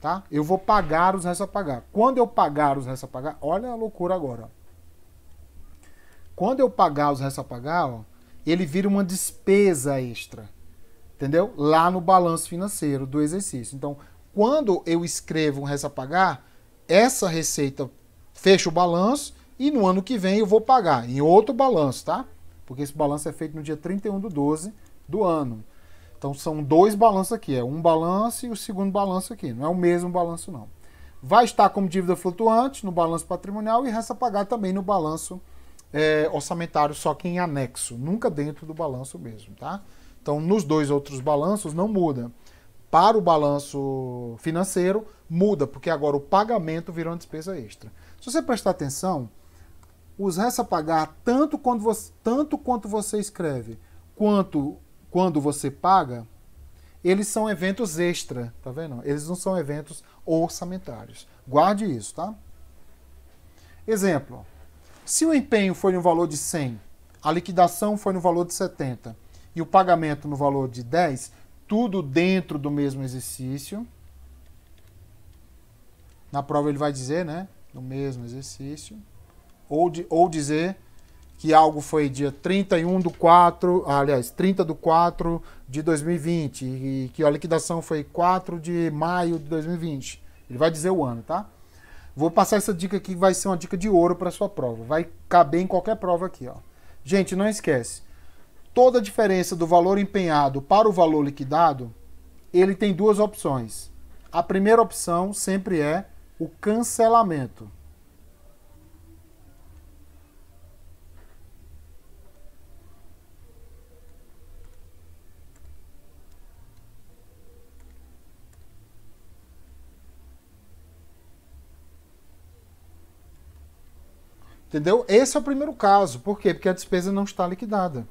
tá? Eu vou pagar os restos a pagar. Quando eu pagar os restos a pagar, olha a loucura agora. Ó. Quando eu pagar os restos a pagar, ó, ele vira uma despesa extra, entendeu? Lá no balanço financeiro do exercício. Então, quando eu escrevo um resto a pagar, essa receita fecha o balanço e no ano que vem eu vou pagar em outro balanço, tá? porque esse balanço é feito no dia 31 do 12 do ano. Então são dois balanços aqui, é um balanço e o segundo balanço aqui, não é o mesmo balanço não. Vai estar como dívida flutuante no balanço patrimonial e resta pagar também no balanço é, orçamentário, só que em anexo, nunca dentro do balanço mesmo, tá? Então nos dois outros balanços não muda. Para o balanço financeiro muda, porque agora o pagamento virou uma despesa extra. Se você prestar atenção, os a pagar tanto, quando você, tanto quanto você escreve, quanto quando você paga, eles são eventos extra, tá vendo? Eles não são eventos orçamentários. Guarde isso, tá? Exemplo. Se o empenho foi no valor de 100, a liquidação foi no valor de 70 e o pagamento no valor de 10, tudo dentro do mesmo exercício. Na prova ele vai dizer, né? No mesmo exercício ou, de, ou dizer que algo foi dia 31 do 4, ah, aliás, 30 do 4 de 2020, e que a liquidação foi 4 de maio de 2020. Ele vai dizer o ano, tá? Vou passar essa dica aqui, vai ser uma dica de ouro para sua prova. Vai caber em qualquer prova aqui, ó. Gente, não esquece. Toda a diferença do valor empenhado para o valor liquidado, ele tem duas opções. A primeira opção sempre é o cancelamento. Entendeu? Esse é o primeiro caso. Por quê? Porque a despesa não está liquidada.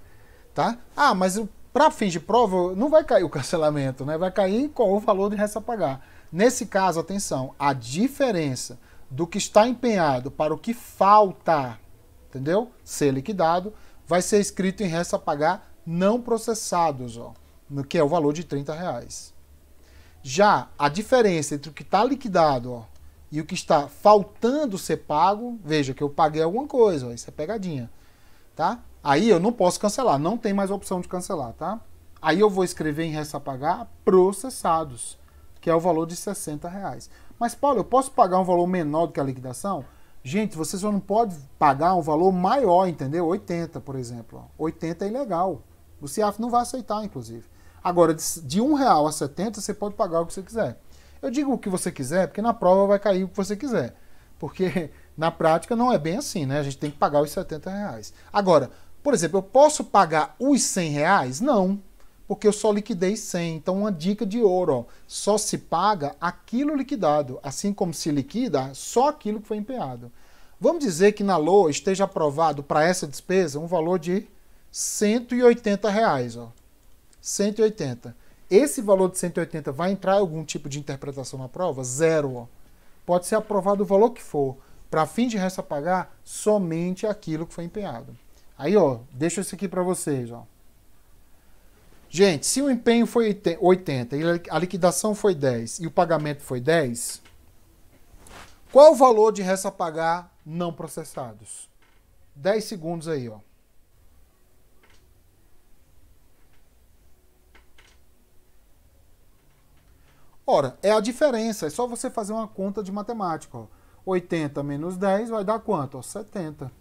Tá? Ah, mas para fins de prova não vai cair o cancelamento, né? Vai cair com o valor de resta pagar. Nesse caso, atenção, a diferença do que está empenhado para o que falta, entendeu? Ser liquidado, vai ser escrito em resta pagar não processados, ó, no que é o valor de 30 reais. Já a diferença entre o que está liquidado, ó, e o que está faltando ser pago, veja que eu paguei alguma coisa, ó, isso é pegadinha, tá? Aí eu não posso cancelar, não tem mais opção de cancelar, tá? Aí eu vou escrever em resta pagar processados, que é o valor de 60 reais. Mas, Paulo, eu posso pagar um valor menor do que a liquidação? Gente, você só não pode pagar um valor maior, entendeu? 80, por exemplo. Ó. 80 é ilegal. O CIAF não vai aceitar, inclusive. Agora, de, de real a 70, você pode pagar o que você quiser. Eu digo o que você quiser, porque na prova vai cair o que você quiser. Porque *laughs* na prática não é bem assim, né? A gente tem que pagar os 70 reais. Agora, por exemplo, eu posso pagar os 100 reais? Não, porque eu só liquidei 100. Então, uma dica de ouro: ó, só se paga aquilo liquidado, assim como se liquida só aquilo que foi empenhado. Vamos dizer que na LOA esteja aprovado para essa despesa um valor de 180 reais. Ó. 180. Esse valor de 180 vai entrar algum tipo de interpretação na prova? Zero. Pode ser aprovado o valor que for. Para fim de resta pagar somente aquilo que foi empenhado. Aí, ó, deixa isso aqui para vocês, ó. Gente, se o empenho foi 80 e a liquidação foi 10 e o pagamento foi 10, qual o valor de resta pagar não processados? 10 segundos aí, ó. Ora, é a diferença, é só você fazer uma conta de matemática. Ó. 80 menos 10 vai dar quanto? Ó, 70.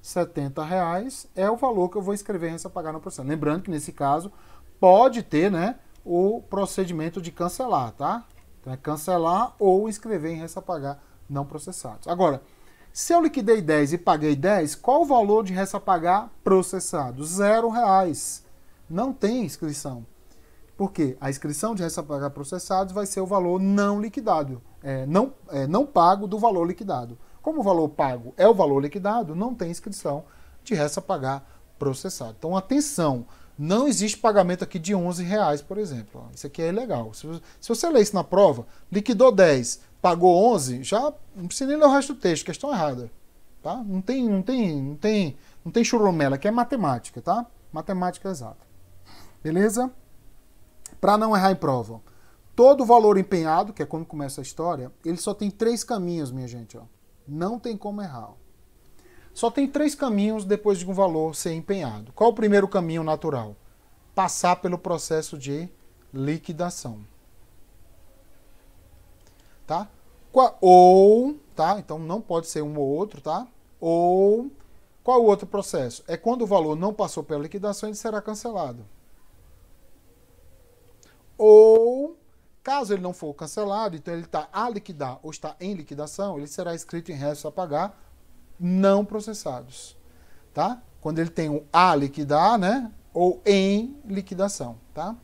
70 reais é o valor que eu vou escrever em pagar no processo. Lembrando que nesse caso pode ter né, o procedimento de cancelar, tá? Então é cancelar ou escrever em resta pagar não processados. Agora, se eu liquidei 10 e paguei 10, qual o valor de resta pagar processado? Zero reais. Não tem inscrição. Porque a inscrição de restos a pagar processados vai ser o valor não liquidado, é, não, é, não pago do valor liquidado. Como o valor pago é o valor liquidado, não tem inscrição de resta pagar processado. Então, atenção, não existe pagamento aqui de 11 reais, por exemplo. Isso aqui é ilegal. Se, se você ler isso na prova, liquidou 10, pagou 11, já não precisa nem ler o resto do texto, questão errada. Tá? Não tem, não tem, não tem, não tem churumela, aqui é matemática, tá? Matemática exata. Beleza? para não errar em prova. Todo valor empenhado, que é quando começa a história, ele só tem três caminhos, minha gente. Ó. Não tem como errar. Ó. Só tem três caminhos depois de um valor ser empenhado. Qual o primeiro caminho natural? Passar pelo processo de liquidação. Tá? Ou, tá? Então não pode ser um ou outro, tá? Ou qual o outro processo? É quando o valor não passou pela liquidação, ele será cancelado ou Caso ele não for cancelado, então ele está a liquidar ou está em liquidação, ele será escrito em restos a pagar não processados, tá? Quando ele tem um a liquidar, né? Ou em liquidação, tá?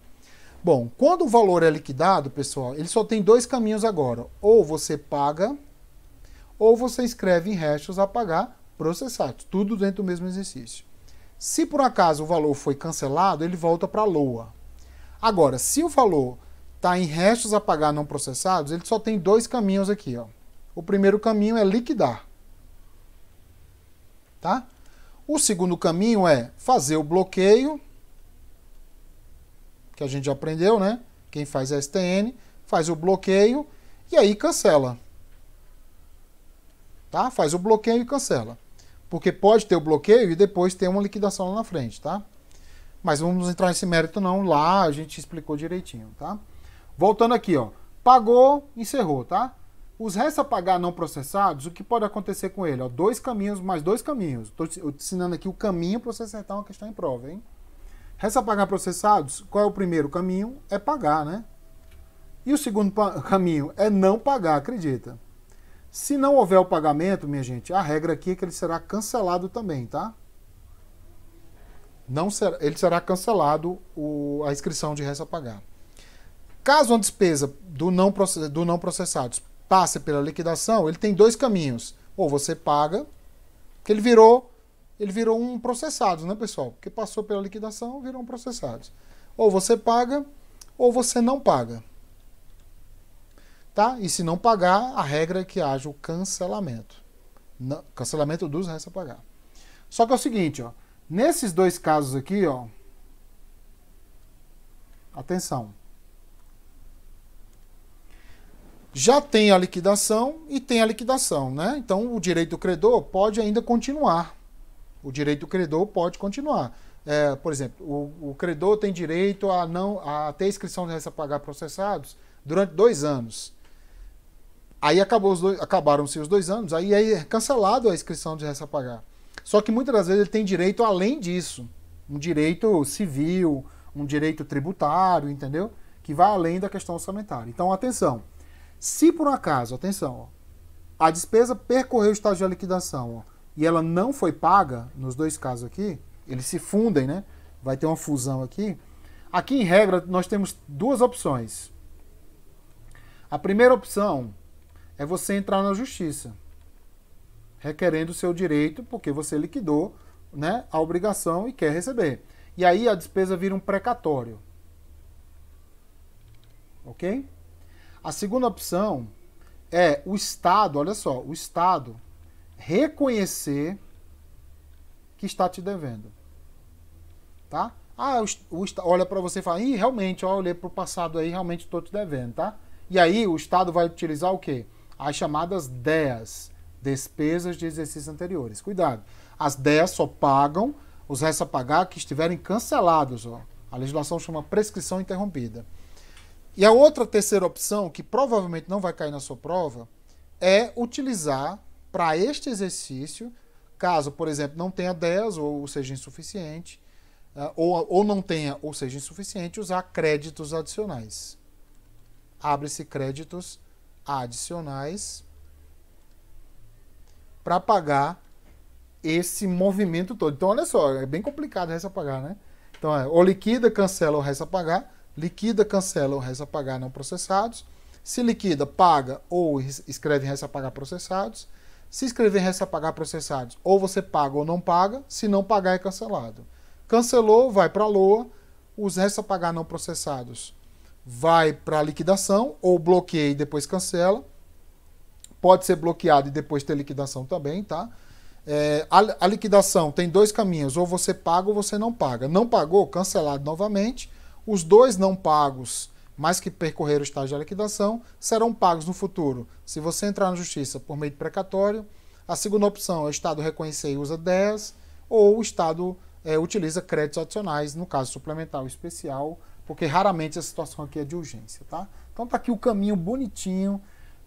Bom, quando o valor é liquidado, pessoal, ele só tem dois caminhos agora. Ou você paga, ou você escreve em restos a pagar processados. Tudo dentro do mesmo exercício. Se por acaso o valor foi cancelado, ele volta para a LOA, Agora, se o valor está em restos a pagar não processados, ele só tem dois caminhos aqui. Ó. O primeiro caminho é liquidar. Tá? O segundo caminho é fazer o bloqueio, que a gente já aprendeu, né? Quem faz é STN, faz o bloqueio e aí cancela. Tá? Faz o bloqueio e cancela. Porque pode ter o bloqueio e depois ter uma liquidação lá na frente, tá? Mas vamos entrar nesse mérito não, lá a gente explicou direitinho, tá? Voltando aqui, ó. Pagou, encerrou, tá? Os restos a pagar não processados, o que pode acontecer com ele? Ó, dois caminhos, mais dois caminhos. Estou ensinando aqui o caminho para você acertar uma questão em prova, hein? Resta pagar processados, qual é o primeiro caminho? É pagar, né? E o segundo *laughs* caminho é não pagar, acredita. Se não houver o pagamento, minha gente, a regra aqui é que ele será cancelado também, tá? não será, ele será cancelado o, a inscrição de resta pagar. Caso a despesa do não, do não processado passe pela liquidação, ele tem dois caminhos. Ou você paga, que ele virou, ele virou um processado, né, pessoal? Porque passou pela liquidação, virou um processado. Ou você paga, ou você não paga. Tá? E se não pagar, a regra é que haja o cancelamento. Não, cancelamento dos restos a pagar. Só que é o seguinte, ó. Nesses dois casos aqui, ó, atenção. Já tem a liquidação e tem a liquidação, né? Então o direito do credor pode ainda continuar. O direito do credor pode continuar. É, por exemplo, o, o, credor tem direito a não a ter inscrição de resta pagar processados durante dois anos. Aí acabou dois, acabaram-se os dois anos, aí é cancelado a inscrição de resta pagar. Só que muitas das vezes ele tem direito além disso, um direito civil, um direito tributário, entendeu? Que vai além da questão orçamentária. Então, atenção. Se por um acaso, atenção, ó, a despesa percorreu o estágio de liquidação ó, e ela não foi paga, nos dois casos aqui, eles se fundem, né? Vai ter uma fusão aqui. Aqui, em regra, nós temos duas opções. A primeira opção é você entrar na justiça requerendo o seu direito, porque você liquidou né, a obrigação e quer receber. E aí a despesa vira um precatório. Ok? A segunda opção é o Estado, olha só, o Estado reconhecer que está te devendo. Tá? Ah, o, o, olha para você e fala, Ih, realmente, ó, olhei para o passado aí, realmente estou te devendo, tá? E aí o Estado vai utilizar o quê? As chamadas DEAs, despesas de exercícios anteriores. Cuidado. As 10 só pagam os restos a pagar que estiverem cancelados. Ó. A legislação chama prescrição interrompida. E a outra terceira opção, que provavelmente não vai cair na sua prova, é utilizar para este exercício, caso, por exemplo, não tenha 10 ou seja insuficiente, ah, ou, ou não tenha ou seja insuficiente, usar créditos adicionais. Abre-se créditos adicionais para pagar esse movimento todo. Então, olha só, é bem complicado o a pagar, né? Então, é, ou liquida, cancela ou resta pagar. Liquida, cancela ou resta pagar não processados. Se liquida, paga ou escreve resta pagar processados. Se escrever resta pagar processados, ou você paga ou não paga. Se não pagar, é cancelado. Cancelou, vai para a LOA. Os resta pagar não processados vai para liquidação ou bloqueia e depois cancela pode ser bloqueado e depois ter liquidação também, tá? É, a, a, liquidação tem dois caminhos, ou você paga ou você não paga. Não pagou, cancelado novamente. Os dois não pagos, mas que percorreram o estágio da liquidação, serão pagos no futuro. Se você entrar na justiça por meio de precatório, a segunda opção é o Estado reconhecer e usa 10, ou o Estado é, utiliza créditos adicionais, no caso suplementar ou especial, porque raramente a situação aqui é de urgência, tá? Então tá aqui o caminho bonitinho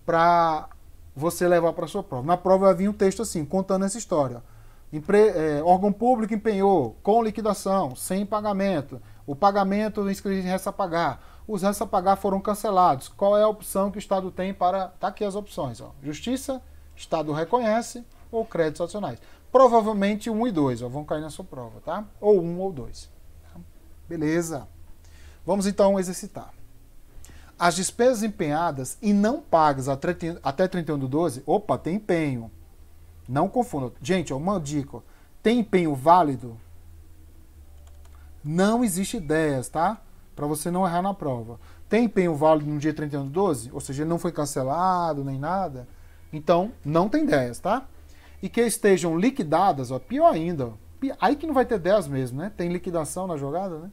para você levar para sua prova. Na prova vai vir um texto assim, contando essa história. Empre, é, órgão público empenhou com liquidação, sem pagamento. O pagamento do inscrito resta pagar. Os resta pagar foram cancelados. Qual é a opção que o Estado tem para. Está aqui as opções: ó. Justiça, Estado reconhece ou créditos adicionais. Provavelmente 1 um e 2 vão cair na sua prova, tá? Ou 1 um, ou 2. Beleza. Vamos então exercitar. As despesas empenhadas e não pagas até 31 do 12, opa, tem empenho. Não confunda. Gente, uma dica. Tem empenho válido? Não existe ideias, tá? Para você não errar na prova. Tem empenho válido no dia 31 do 12? Ou seja, ele não foi cancelado nem nada? Então, não tem 10, tá? E que estejam liquidadas, ó, pior ainda. Ó. Aí que não vai ter 10 mesmo, né? Tem liquidação na jogada, né?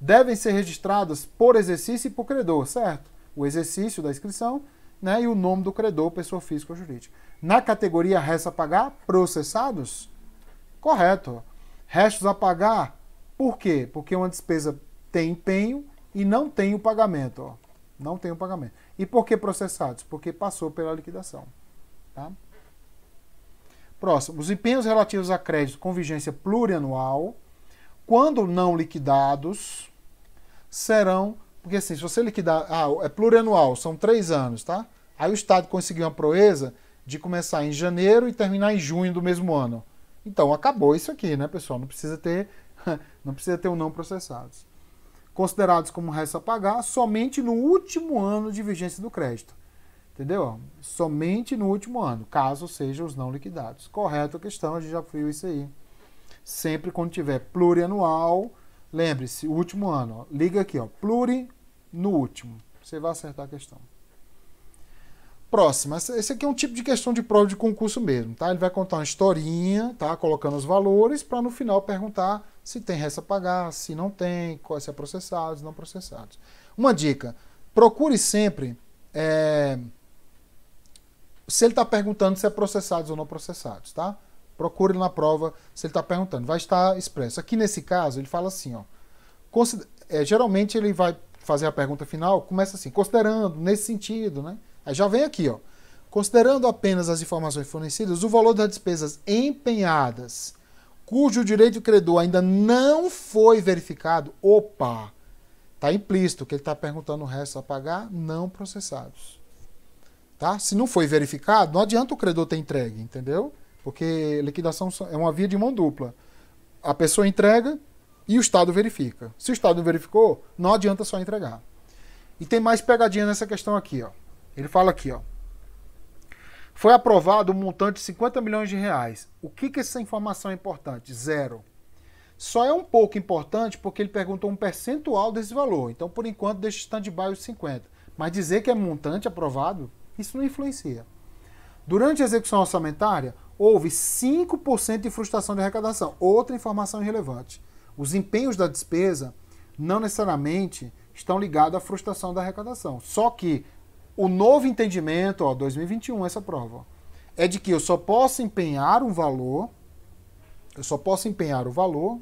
devem ser registradas por exercício e por credor, certo? O exercício da inscrição né, e o nome do credor, pessoa física ou jurídica. Na categoria restos a pagar, processados? Correto. Restos a pagar, por quê? Porque uma despesa tem empenho e não tem o pagamento. Ó. Não tem o pagamento. E por que processados? Porque passou pela liquidação. Tá? Próximo. Os empenhos relativos a crédito com vigência plurianual, quando não liquidados, serão. Porque assim, se você liquidar. Ah, é plurianual, são três anos, tá? Aí o Estado conseguiu uma proeza de começar em janeiro e terminar em junho do mesmo ano. Então acabou isso aqui, né, pessoal? Não precisa ter, *laughs* não precisa ter um não processados. Considerados como resta a pagar somente no último ano de vigência do crédito. Entendeu? Somente no último ano, caso sejam os não liquidados. Correto a questão, a gente já viu isso aí. Sempre quando tiver plurianual, Lembre-se, o último ano. Ó, liga aqui, ó, pluri no último. Você vai acertar a questão. Próxima. Esse aqui é um tipo de questão de prova de concurso mesmo, tá? Ele vai contar uma historinha, tá? Colocando os valores para no final perguntar se tem resta a pagar, se não tem, quais se é processados, não processados. Uma dica: procure sempre é, se ele está perguntando se é processados ou não processados, tá? Procure na prova se ele está perguntando. Vai estar expresso. Aqui nesse caso, ele fala assim, ó. É, geralmente ele vai fazer a pergunta final, começa assim, considerando, nesse sentido, né? Aí já vem aqui, ó. Considerando apenas as informações fornecidas, o valor das despesas empenhadas, cujo direito credor ainda não foi verificado, opa, está implícito que ele está perguntando o resto a pagar, não processados. Tá? Se não foi verificado, não adianta o credor ter entregue, entendeu? Porque liquidação é uma via de mão dupla. A pessoa entrega e o Estado verifica. Se o Estado verificou, não adianta só entregar. E tem mais pegadinha nessa questão aqui, ó. Ele fala aqui, ó. Foi aprovado um montante de 50 milhões de reais. O que que essa informação é importante? Zero. Só é um pouco importante porque ele perguntou um percentual desse valor. Então, por enquanto, deixa stand-by os 50. Mas dizer que é montante aprovado, isso não influencia. Durante a execução orçamentária, houve 5% de frustração de arrecadação. Outra informação irrelevante. Os empenhos da despesa não necessariamente estão ligados à frustração da arrecadação. Só que o novo entendimento, ó, 2021, essa prova, ó, é de que eu só posso empenhar um valor, eu só posso empenhar o valor,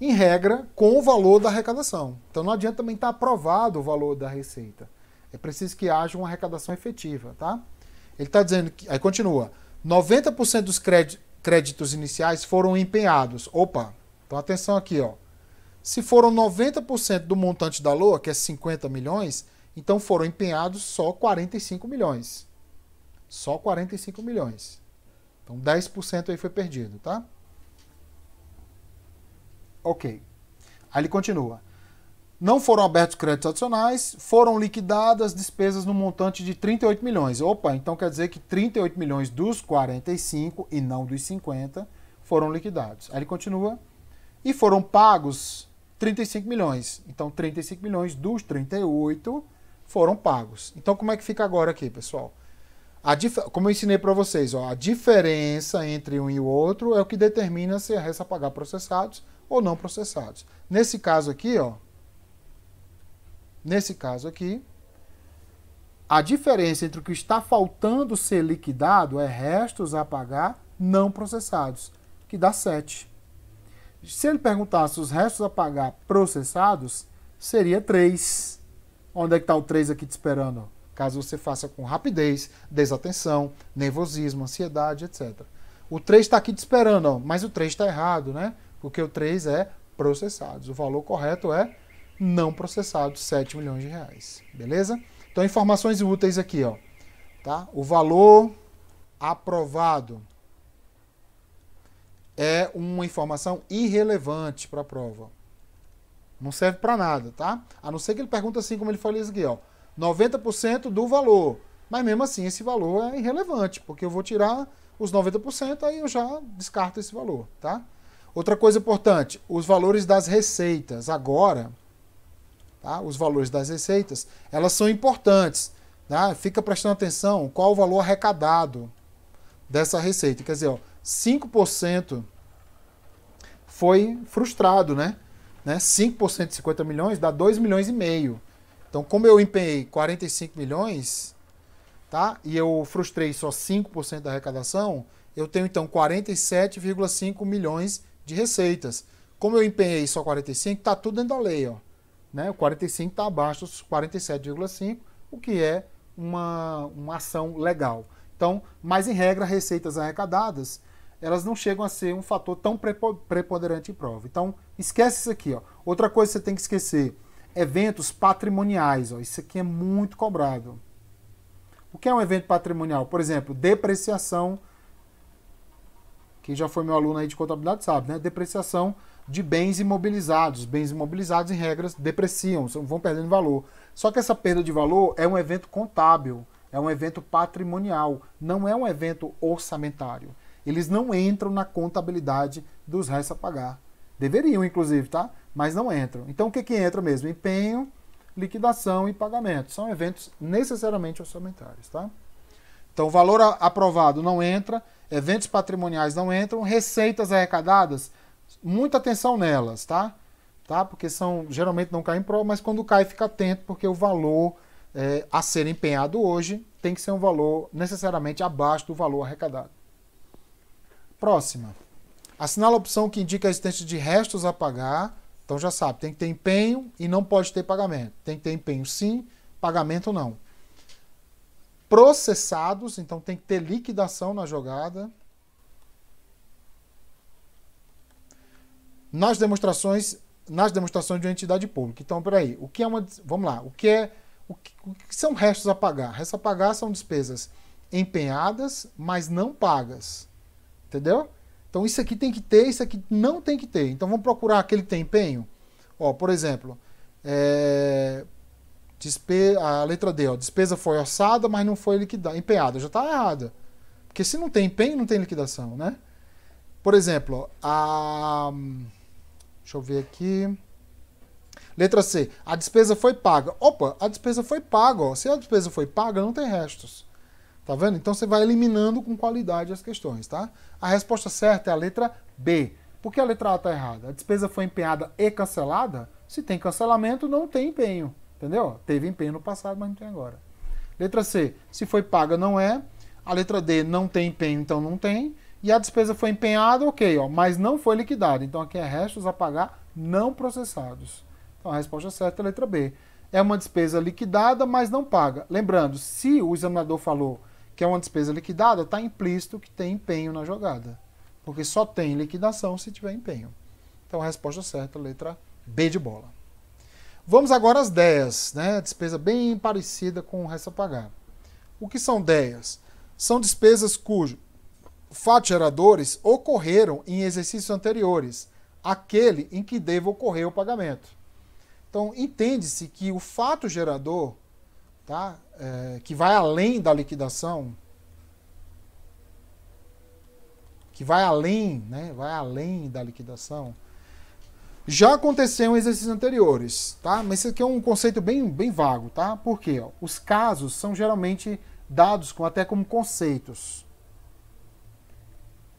em regra, com o valor da arrecadação. Então não adianta também estar tá aprovado o valor da receita. É preciso que haja uma arrecadação efetiva, tá? Ele está dizendo que. Aí continua. 90% dos créditos iniciais foram empenhados. Opa, então atenção aqui, ó. Se foram 90% do montante da LOA, que é 50 milhões, então foram empenhados só 45 milhões. Só 45 milhões. Então 10% aí foi perdido, tá? Ok. Aí ele continua. Não foram abertos créditos adicionais, foram liquidadas despesas no montante de 38 milhões. Opa, então quer dizer que 38 milhões dos 45 e não dos 50 foram liquidados. Aí ele continua. E foram pagos 35 milhões. Então 35 milhões dos 38 foram pagos. Então como é que fica agora aqui, pessoal? A como eu ensinei para vocês, ó, a diferença entre um e o outro é o que determina se a resta pagar processados ou não processados. Nesse caso aqui, ó, Nesse caso aqui, a diferença entre o que está faltando ser liquidado é restos a pagar não processados, que dá 7. Se ele perguntasse os restos a pagar processados, seria 3. Onde é que está o 3 aqui te esperando? Caso você faça com rapidez, desatenção, nervosismo, ansiedade, etc. O 3 está aqui te esperando, ó, mas o 3 está errado, né? Porque o 3 é processados. O valor correto é não processado, 7 milhões de reais. Beleza? Então, informações úteis aqui, ó. Tá? O valor aprovado é uma informação irrelevante para a prova. Não serve para nada, tá? A não ser que ele pergunta assim, como ele falou isso aqui, ó. 90% do valor. Mas mesmo assim, esse valor é irrelevante, porque eu vou tirar os 90%, aí eu já descarto esse valor, tá? Outra coisa importante, os valores das receitas. Agora, tá? os valores das receitas, elas são importantes. Tá? Fica prestando atenção qual o valor arrecadado dessa receita. Quer dizer, ó, 5% foi frustrado, né? né? 5% de 50 milhões dá 2 milhões e meio. Então, como eu empenhei 45 milhões, tá? E eu frustrei só 5% da arrecadação, eu tenho então 47,5 milhões de receitas. Como eu empenhei só 45, tá tudo dentro da lei, ó. Né? O 45 está abaixo dos 47,5, o que é uma, uma ação legal. Então, mas em regra, receitas arrecadadas, elas não chegam a ser um fator tão preponderante em prova. Então, esquece isso aqui. Ó. Outra coisa que você tem que esquecer, eventos patrimoniais. Ó. Isso aqui é muito cobrado. O que é um evento patrimonial? Por exemplo, depreciação. Quem já foi meu aluno aí de contabilidade sabe, né? Depreciação de bens imobilizados. Bens imobilizados, em regras, depreciam, vão perdendo valor. Só que essa perda de valor é um evento contábil, é um evento patrimonial, não é um evento orçamentário. Eles não entram na contabilidade dos restos a pagar. Deveriam, inclusive, tá? Mas não entram. Então, o que, que entra mesmo? Empenho, liquidação e pagamento. São eventos necessariamente orçamentários, tá? Então, valor aprovado não entra, eventos patrimoniais não entram, receitas arrecadadas muita atenção nelas, tá? tá? Porque são geralmente não caem prova, mas quando cai, fica atento, porque o valor é, a ser empenhado hoje tem que ser um valor necessariamente abaixo do valor arrecadado. Próxima. Assinala a opção que indica a existência de restos a pagar. Então já sabe, tem que ter empenho e não pode ter pagamento. Tem que ter empenho sim, pagamento não. Processados, então tem que ter liquidação na jogada. nas demonstrações nas demonstrações de uma entidade pública. Então, peraí, o que é uma. Vamos lá, o que é. O que, o que são restos a pagar? Restos a pagar são despesas empenhadas, mas não pagas. Entendeu? Então isso aqui tem que ter, isso aqui não tem que ter. Então vamos procurar aquele que tem empenho. Ó, por exemplo, é, despe, a letra D, ó, despesa foi orçada, mas não foi liquidada, empenhada, já está errada. Porque se não tem empenho, não tem liquidação, né? Por exemplo, a Deixa eu ver aqui. Letra C. A despesa foi paga. Opa, a despesa foi paga. Ó. Se a despesa foi paga, não tem restos. Tá vendo? Então você vai eliminando com qualidade as questões, tá? A resposta certa é a letra B. Por que a letra A está errada? A despesa foi empenhada e cancelada? Se tem cancelamento, não tem empenho. Entendeu? Teve empenho no passado, mas não tem agora. Letra C. Se foi paga, não é. A letra D não tem empenho, então não tem e a despesa foi empenhada, ok, ó, mas não foi liquidada. Então aqui é restos a pagar não processados. Então a resposta é certa é a letra B. É uma despesa liquidada, mas não paga. Lembrando, se o examinador falou que é uma despesa liquidada, está implícito que tem empenho na jogada. Porque só tem liquidação se tiver empenho. Então a resposta é certa é a letra B de bola. Vamos agora às 10, né? Despesa bem parecida com o resto a pagar. O que são 10? São despesas cujo fatos geradores ocorreram em exercícios anteriores, aquele em que deva ocorrer o pagamento. Então, entende-se que o fato gerador, tá, é, que vai além da liquidação, que vai além, né, vai além da liquidação, já aconteceu em exercícios anteriores, tá? Mas isso aqui é um conceito bem, bem vago, tá? Porque os casos são geralmente dados com, até como conceitos,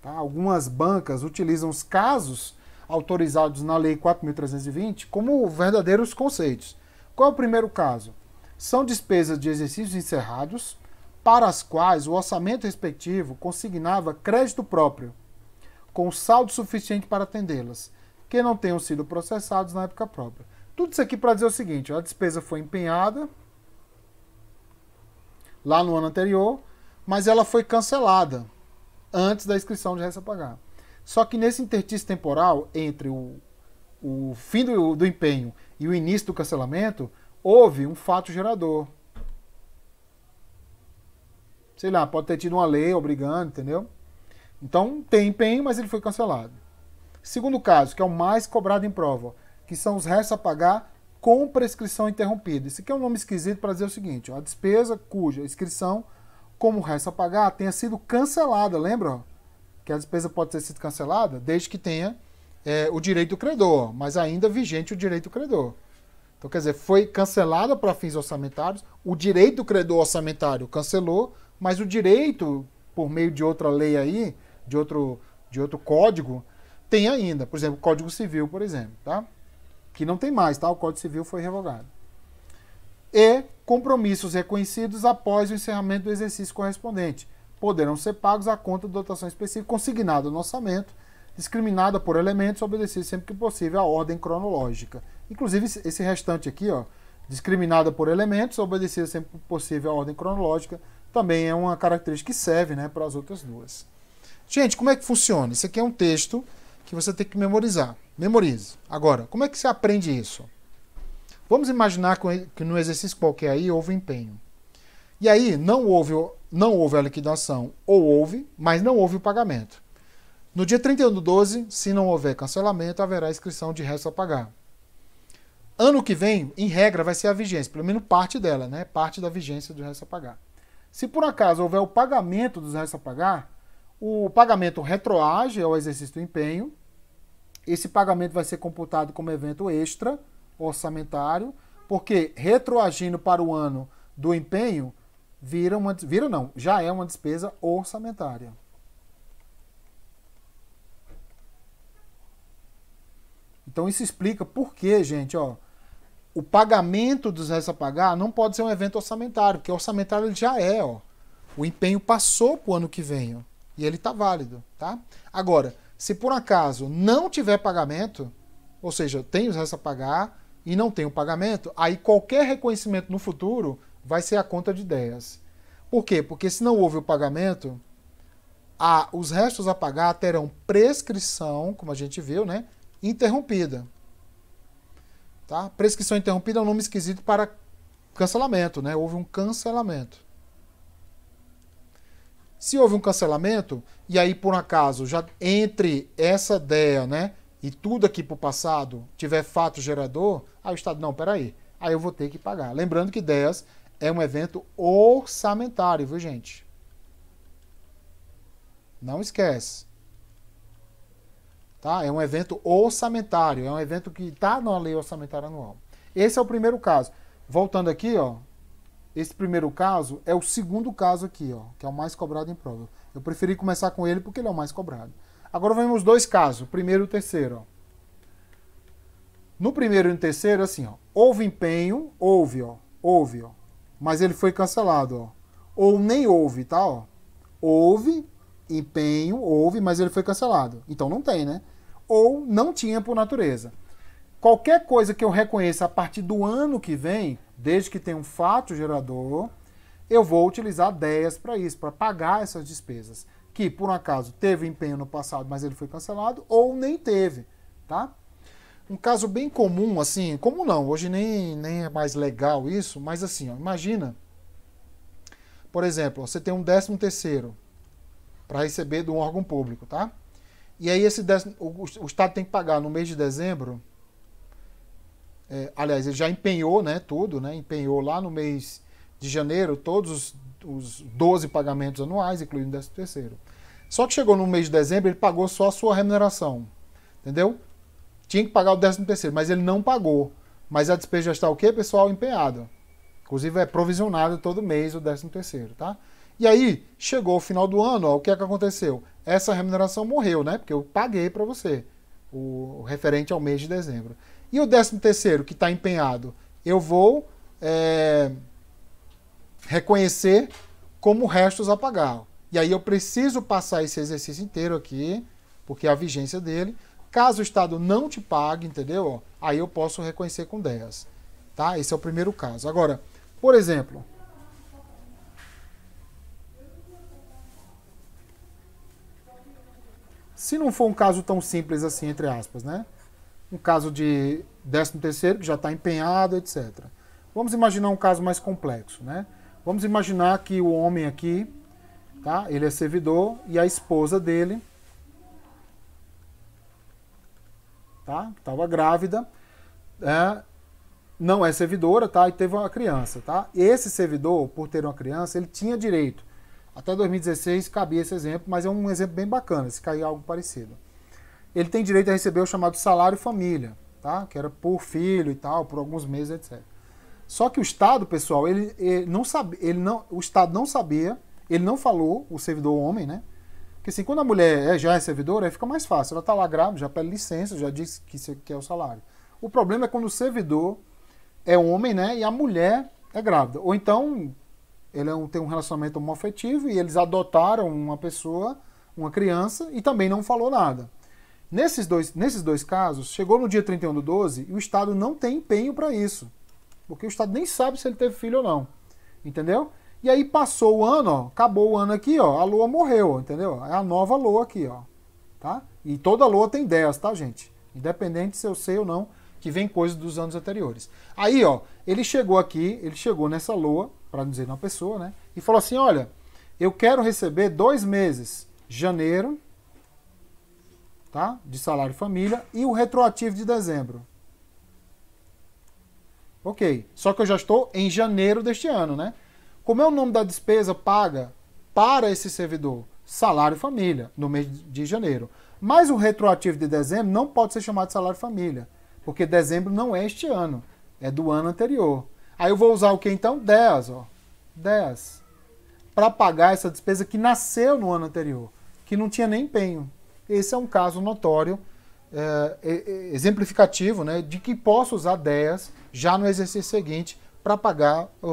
Tá? Algumas bancas utilizam os casos autorizados na Lei 4.320 como verdadeiros conceitos. Qual é o primeiro caso? São despesas de exercícios encerrados para as quais o orçamento respectivo consignava crédito próprio, com saldo suficiente para atendê-las, que não tenham sido processados na época própria. Tudo isso aqui para dizer o seguinte: a despesa foi empenhada lá no ano anterior, mas ela foi cancelada antes da inscrição de resta pagar. Só que nesse interstício temporal, entre o, o fim do, do empenho e o início do cancelamento, houve um fato gerador. Sei lá, pode ter tido uma lei obrigando, entendeu? Então tem empenho, mas ele foi cancelado. Segundo caso, que é o mais cobrado em prova, que são os restos a pagar com prescrição interrompida. Isso aqui é um nome esquisito para dizer o seguinte: ó, a despesa cuja inscrição como resta a pagar, tenha sido cancelada. Lembra que a despesa pode ter sido cancelada desde que tenha é, o direito do credor, mas ainda vigente o direito do credor. Então, quer dizer, foi cancelada para fins orçamentários, o direito do credor orçamentário cancelou, mas o direito, por meio de outra lei aí, de outro, de outro código, tem ainda. Por exemplo, o Código Civil, por exemplo, tá? Que não tem mais, tá? O Código Civil foi revogado. E compromissos reconhecidos após o encerramento do exercício correspondente poderão ser pagos à conta de dotação específica consignada no orçamento, discriminada por elementos, obedecido sempre que possível à ordem cronológica. Inclusive esse restante aqui, ó, discriminada por elementos, obedecida sempre que possível à ordem cronológica, também é uma característica que serve, né, para as outras duas. Gente, como é que funciona? Isso aqui é um texto que você tem que memorizar. Memorize. Agora, como é que você aprende isso? Vamos imaginar que no exercício qualquer aí houve empenho. E aí não houve, não houve a liquidação, ou houve, mas não houve o pagamento. No dia 31 do 12, se não houver cancelamento, haverá inscrição de resto a pagar. Ano que vem, em regra, vai ser a vigência, pelo menos parte dela, né? Parte da vigência do resto a pagar. Se por acaso houver o pagamento dos restos a pagar, o pagamento retroage ao exercício do empenho. Esse pagamento vai ser computado como evento extra orçamentário, porque retroagindo para o ano do empenho, vira uma vira não, já é uma despesa orçamentária. Então isso explica por que, gente, ó, o pagamento dos restos a pagar não pode ser um evento orçamentário, porque orçamentário ele já é, ó. O empenho passou para o ano que vem, ó, e ele está válido, tá? Agora, se por acaso não tiver pagamento, ou seja, tem os restos a pagar, e não tem o pagamento, aí qualquer reconhecimento no futuro vai ser a conta de ideias. Por quê? Porque se não houve o pagamento, a, os restos a pagar terão prescrição, como a gente viu, né? Interrompida. Tá? Prescrição interrompida é um nome esquisito para cancelamento, né? Houve um cancelamento. Se houve um cancelamento, e aí por um acaso, já entre essa ideia, né? e tudo aqui para o passado tiver fato gerador, aí o Estado, não, peraí, aí eu vou ter que pagar. Lembrando que 10 é um evento orçamentário, viu gente? Não esquece. Tá? É um evento orçamentário, é um evento que está na lei orçamentária anual. Esse é o primeiro caso. Voltando aqui, ó, esse primeiro caso é o segundo caso aqui, ó, que é o mais cobrado em prova. Eu preferi começar com ele porque ele é o mais cobrado. Agora vemos dois casos, o primeiro e o terceiro. No primeiro e no terceiro, assim, ó, houve empenho, houve, ó, houve, ó, mas ele foi cancelado, ó. Ou nem houve, tá, ó. Houve empenho, houve, mas ele foi cancelado. Então não tem, né? Ou não tinha por natureza. Qualquer coisa que eu reconheça a partir do ano que vem, desde que tenha um fato gerador, eu vou utilizar 10 para isso, para pagar essas despesas que por um acaso teve empenho no passado, mas ele foi cancelado, ou nem teve, tá? Um caso bem comum, assim, como não, hoje nem, nem é mais legal isso, mas assim, ó, imagina, por exemplo, ó, você tem um décimo terceiro para receber de um órgão público, tá? E aí esse décimo, o, o Estado tem que pagar no mês de dezembro, é, aliás, ele já empenhou, né, tudo, né, empenhou lá no mês de janeiro todos os os 12 pagamentos anuais, incluindo o 13 terceiro. Só que chegou no mês de dezembro, ele pagou só a sua remuneração. Entendeu? Tinha que pagar o 13 terceiro, mas ele não pagou. Mas a despesa já está o quê, pessoal? Empenhada. Inclusive é provisionado todo mês o 13 terceiro, tá? E aí, chegou o final do ano, ó, o que é que aconteceu? Essa remuneração morreu, né? Porque eu paguei para você, o, referente ao mês de dezembro. E o 13 terceiro que está empenhado, eu vou... É reconhecer como restos a pagar. E aí eu preciso passar esse exercício inteiro aqui, porque é a vigência dele. Caso o Estado não te pague, entendeu? Aí eu posso reconhecer com 10. Tá? Esse é o primeiro caso. Agora, por exemplo, se não for um caso tão simples assim, entre aspas, né? Um caso de 13 terceiro que já está empenhado, etc. Vamos imaginar um caso mais complexo, né? Vamos imaginar que o homem aqui, tá? Ele é servidor e a esposa dele, tá? estava grávida, é, não é servidora, tá? E teve uma criança, tá? Esse servidor, por ter uma criança, ele tinha direito. Até 2016 cabia esse exemplo, mas é um exemplo bem bacana, se cair algo parecido. Ele tem direito a receber o chamado salário família, tá? Que era por filho e tal, por alguns meses, etc. Só que o Estado, pessoal, ele, ele não sabe, ele não, o Estado não sabia, ele não falou, o servidor homem, né? Porque assim, quando a mulher é, já é servidora, aí fica mais fácil. Ela está lá grávida, já pede licença, já disse que quer é o salário. O problema é quando o servidor é homem, né? E a mulher é grávida. Ou então, ele é um, tem um relacionamento homoafetivo e eles adotaram uma pessoa, uma criança, e também não falou nada. Nesses dois, nesses dois casos, chegou no dia 31 do 12 e o Estado não tem empenho para isso. Porque o Estado nem sabe se ele teve filho ou não. Entendeu? E aí passou o ano, ó, acabou o ano aqui, ó, a lua morreu, entendeu? É a nova lua aqui, ó, tá? E toda lua tem 10, tá, gente? Independente se eu sei ou não que vem coisa dos anos anteriores. Aí, ó, ele chegou aqui, ele chegou nessa lua, para dizer na pessoa, né? E falou assim, olha, eu quero receber dois meses, janeiro, tá? De salário família e o retroativo de dezembro. Ok. Só que eu já estou em janeiro deste ano, né? Como é o nome da despesa paga para esse servidor? Salário família, no mês de janeiro. Mas o retroativo de dezembro não pode ser chamado de salário família, porque dezembro não é este ano, é do ano anterior. Aí eu vou usar o que então? 10, ó. 10. Para pagar essa despesa que nasceu no ano anterior, que não tinha nem empenho. Esse é um caso notório, é, exemplificativo, né, de que posso usar 10 já no exercício seguinte para pagar uh,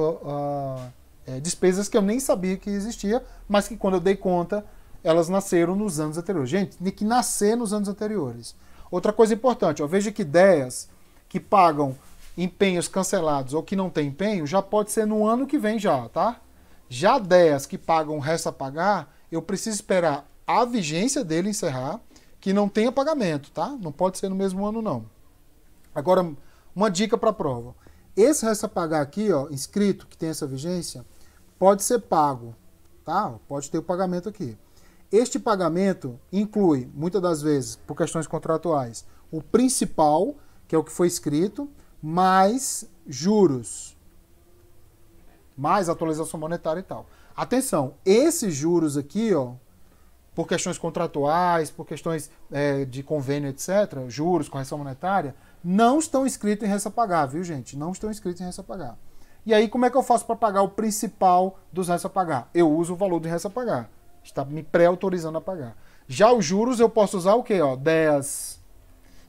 uh, é, despesas que eu nem sabia que existia, mas que quando eu dei conta, elas nasceram nos anos anteriores. Gente, tem que nascer nos anos anteriores. Outra coisa importante, ó, veja que ideias que pagam empenhos cancelados ou que não têm empenho, já pode ser no ano que vem já, tá? Já ideias que pagam resta pagar, eu preciso esperar a vigência dele encerrar, que não tenha pagamento, tá? Não pode ser no mesmo ano, não. Agora, uma dica para a prova. Esse resta pagar aqui, ó, inscrito, que tem essa vigência, pode ser pago, tá? Pode ter o pagamento aqui. Este pagamento inclui, muitas das vezes, por questões contratuais, o principal, que é o que foi escrito, mais juros, mais atualização monetária e tal. Atenção, esses juros aqui, ó, por questões contratuais, por questões é, de convênio, etc., juros, correção monetária, não estão inscritos em resta pagar, viu, gente? Não estão inscritos em resta pagar. E aí, como é que eu faço para pagar o principal dos resta pagar? Eu uso o valor do resta pagar. Está me pré-autorizando a pagar. Já os juros eu posso usar o quê? Ó, 10.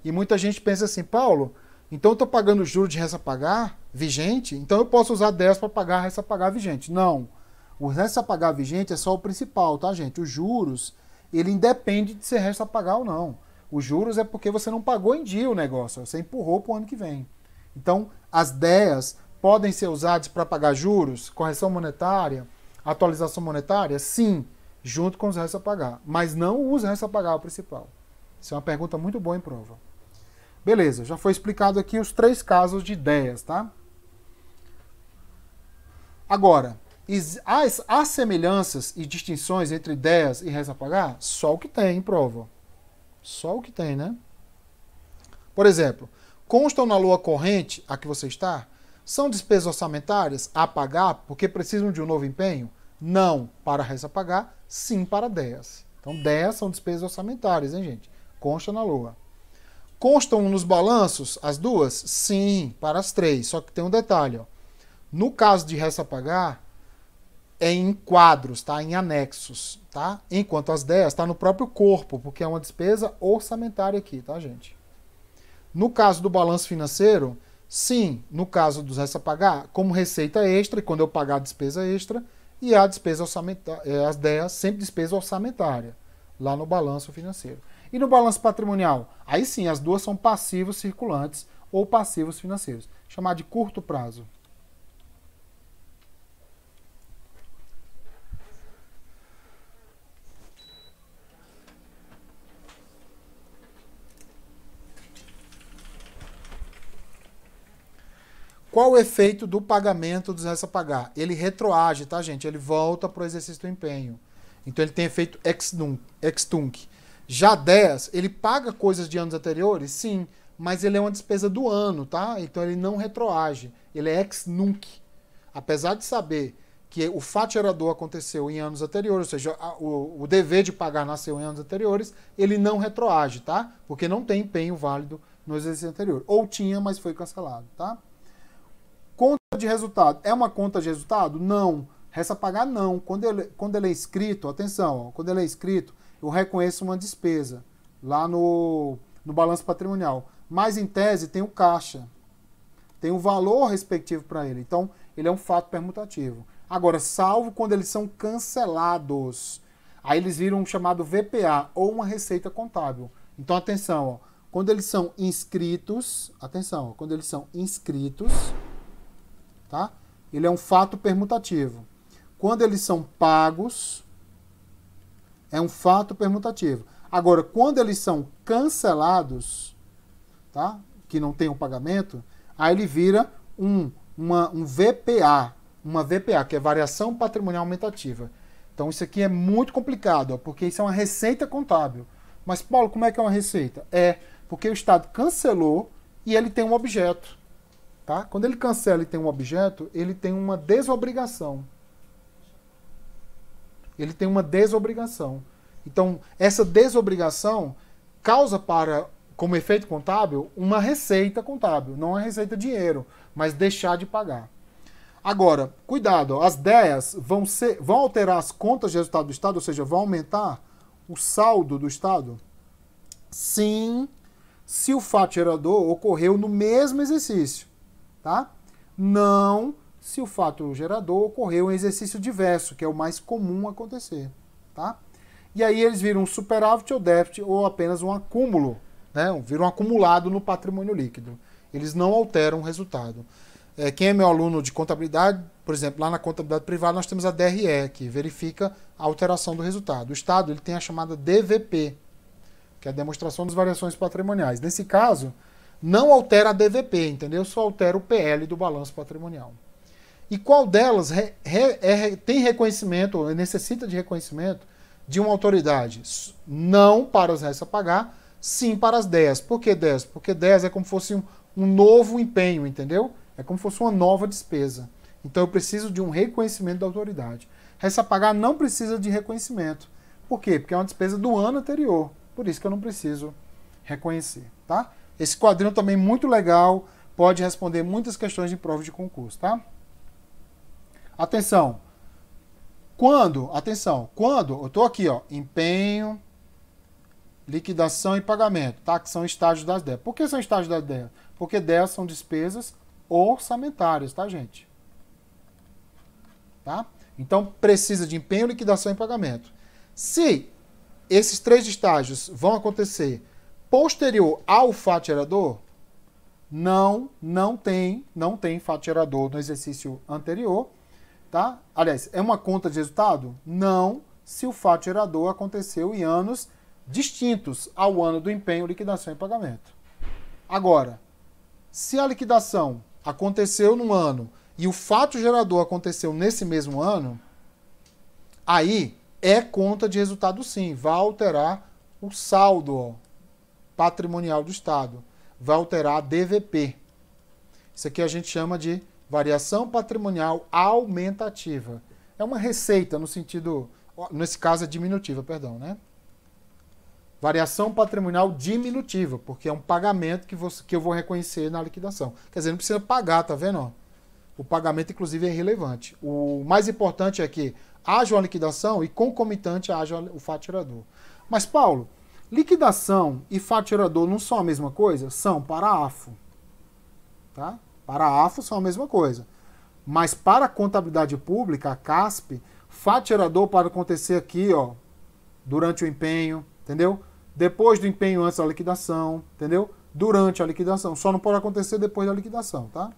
E muita gente pensa assim, Paulo, então eu estou pagando juros de resta pagar vigente, então eu posso usar 10 para pagar resta pagar vigente. Não. O resta pagar vigente é só o principal, tá, gente? Os juros, ele independe de ser resta pagar ou não. Os juros é porque você não pagou em dia o negócio, você empurrou para o ano que vem. Então, as DEAs podem ser usadas para pagar juros, correção monetária, atualização monetária? Sim, junto com os restos a pagar. Mas não os restos a pagar, o principal. Isso é uma pergunta muito boa em prova. Beleza, já foi explicado aqui os três casos de ideias, tá? Agora, as, semelhanças e distinções entre ideias e a pagar? Só o que tem em prova. Só o que tem, né? Por exemplo, constam na lua corrente a que você está? São despesas orçamentárias a pagar porque precisam de um novo empenho? Não para resta pagar, sim para 10. Então 10 são despesas orçamentárias, hein, gente? Consta na lua. Constam nos balanços as duas? Sim, para as três. Só que tem um detalhe. Ó. No caso de resta pagar, é em quadros, tá? Em anexos, tá? Enquanto as 10 está no próprio corpo, porque é uma despesa orçamentária aqui, tá, gente? No caso do balanço financeiro, sim, no caso dos resta pagar, como receita extra, e quando eu pagar a despesa extra, e a despesa orçamentária, é, as 10 sempre despesa orçamentária, lá no balanço financeiro. E no balanço patrimonial? Aí sim, as duas são passivos circulantes ou passivos financeiros, chamar de curto prazo. Qual o efeito do pagamento dos restos a pagar? Ele retroage, tá, gente? Ele volta para o exercício do empenho. Então ele tem efeito ex nunc. Já 10, ele paga coisas de anos anteriores? Sim, mas ele é uma despesa do ano, tá? Então ele não retroage. Ele é ex nunc. Apesar de saber que o fato gerador aconteceu em anos anteriores, ou seja, o, o dever de pagar nasceu em anos anteriores, ele não retroage, tá? Porque não tem empenho válido no exercício anterior. Ou tinha, mas foi cancelado, tá? Conta de resultado. É uma conta de resultado? Não. Resta pagar, não. Quando ele, quando ele é inscrito, atenção, ó, quando ele é inscrito, eu reconheço uma despesa lá no, no balanço patrimonial. Mas, em tese, tem o caixa. Tem o valor respectivo para ele. Então, ele é um fato permutativo. Agora, salvo quando eles são cancelados. Aí eles viram um chamado VPA, ou uma receita contábil. Então, atenção, ó, quando eles são inscritos, atenção, ó, quando eles são inscritos, Tá? Ele é um fato permutativo. Quando eles são pagos, é um fato permutativo. Agora, quando eles são cancelados, tá? que não tem o um pagamento, aí ele vira um, uma, um VPA, uma VPA, que é variação patrimonial aumentativa. Então isso aqui é muito complicado, ó, porque isso é uma receita contábil. Mas Paulo, como é que é uma receita? É porque o Estado cancelou e ele tem um objeto. Tá? Quando ele cancela e tem um objeto, ele tem uma desobrigação. Ele tem uma desobrigação. Então, essa desobrigação causa para, como efeito contábil, uma receita contábil. Não é receita dinheiro, mas deixar de pagar. Agora, cuidado, as DEAs vão, ser, vão alterar as contas de resultado do Estado, ou seja, vão aumentar o saldo do Estado? Sim, se o fato gerador ocorreu no mesmo exercício tá? Não se o fato gerador ocorreu em exercício diverso, que é o mais comum acontecer, tá? E aí eles viram um superávit ou déficit ou apenas um acúmulo, né? Viram um acumulado no patrimônio líquido. Eles não alteram o resultado. É, quem é meu aluno de contabilidade, por exemplo, lá na contabilidade privada nós temos a DRE, que verifica a alteração do resultado. O Estado ele tem a chamada DVP, que é a demonstração das variações patrimoniais. Nesse caso, não altera a DVP, entendeu? Só altera o PL do balanço patrimonial. E qual delas re, re, é, tem reconhecimento, ou necessita de reconhecimento de uma autoridade? Não para os restos a pagar, sim para as 10. Por que 10? Porque 10 é como fosse um, um novo empenho, entendeu? É como fosse uma nova despesa. Então eu preciso de um reconhecimento da autoridade. Resta pagar não precisa de reconhecimento. Por quê? Porque é uma despesa do ano anterior. Por isso que eu não preciso reconhecer, tá? Esse quadrinho também muito legal, pode responder muitas questões de prova de concurso, tá? Atenção. Quando, atenção, quando eu estou aqui, ó, empenho, liquidação e pagamento, tá? Que são estágios das DEA. Por que são estágios das DEA? Porque DEA são despesas orçamentárias, tá, gente? Tá? Então, precisa de empenho, liquidação e pagamento. Se esses três estágios vão acontecer posterior ao gerador, não, não tem, não tem fatirador no exercício anterior, tá? Aliás, é uma conta de resultado? Não, se o gerador aconteceu em anos distintos ao ano do empenho, liquidação e pagamento. Agora, se a liquidação aconteceu num ano e o fato gerador aconteceu nesse mesmo ano, aí é conta de resultado sim, vai alterar o saldo patrimonial do Estado. Vai alterar a DVP. Isso aqui a gente chama de variação patrimonial aumentativa. É uma receita no sentido, nesse caso é diminutiva, perdão, né? Variação patrimonial diminutiva, porque é um pagamento que, você, que eu vou reconhecer na liquidação. Quer dizer, não precisa pagar, tá vendo? O pagamento, inclusive, é relevante. O mais importante é que haja uma liquidação e concomitante haja o faturador. Mas, Paulo, Liquidação e faturador não são a mesma coisa? São para a AFO. Tá? Para a AFO são a mesma coisa. Mas para a contabilidade pública, a CASP, faturador pode acontecer aqui, ó, durante o empenho, entendeu? Depois do empenho, antes da liquidação, entendeu? Durante a liquidação. Só não pode acontecer depois da liquidação, tá?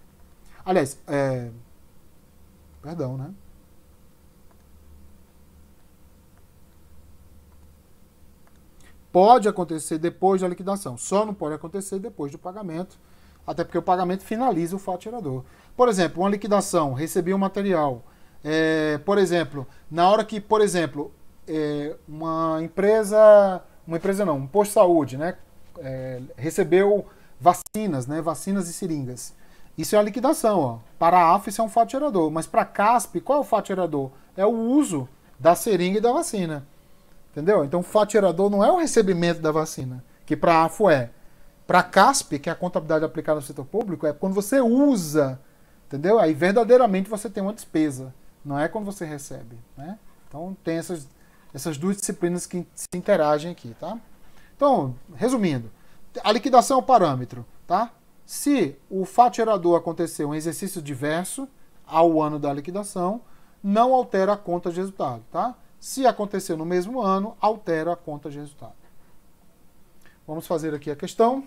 Aliás, é... Perdão, né? pode acontecer depois da liquidação, só não pode acontecer depois do pagamento, até porque o pagamento finaliza o faturador. Por exemplo, uma liquidação, recebi um material. É, por exemplo, na hora que, por exemplo, é, uma empresa, uma empresa não, um posto de saúde, né, é, recebeu vacinas, né, vacinas e seringas. Isso é a liquidação, ó. Para a AF isso é um fato gerador, mas para a CASP, qual é o fato gerador? É o uso da seringa e da vacina. Entendeu? Então, o fato gerador não é o recebimento da vacina, que para a AFO é. Para a CASP, que é a contabilidade aplicada no setor público, é quando você usa, entendeu? Aí verdadeiramente você tem uma despesa, não é quando você recebe, né? Então, tem essas, essas duas disciplinas que se interagem aqui, tá? Então, resumindo, a liquidação é o parâmetro, tá? Se o fato gerador aconteceu em exercício diverso ao ano da liquidação, não altera a conta de resultado, tá? Se aconteceu no mesmo ano, altera a conta de resultado. Vamos fazer aqui a questão.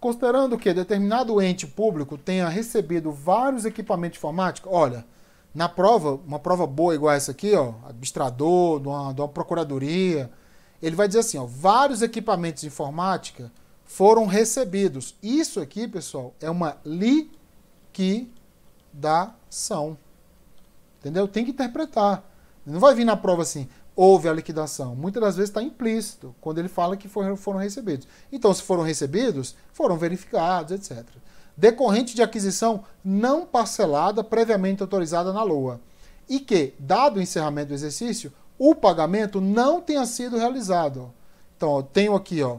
Considerando que determinado ente público tenha recebido vários equipamentos informáticos, olha, na prova, uma prova boa igual essa aqui, ó, administrador, de uma, de uma procuradoria, ele vai dizer assim, ó, vários equipamentos de informática foram recebidos. Isso aqui, pessoal, é uma liquidação. Entendeu? Tem que interpretar não vai vir na prova assim, houve a liquidação. Muitas das vezes está implícito quando ele fala que foram, recebidos. Então, se foram recebidos, foram verificados, etc. Decorrente de aquisição não parcelada previamente autorizada na LOA. E que, dado o encerramento do exercício, o pagamento não tenha sido realizado. Então, ó, tenho aqui ó,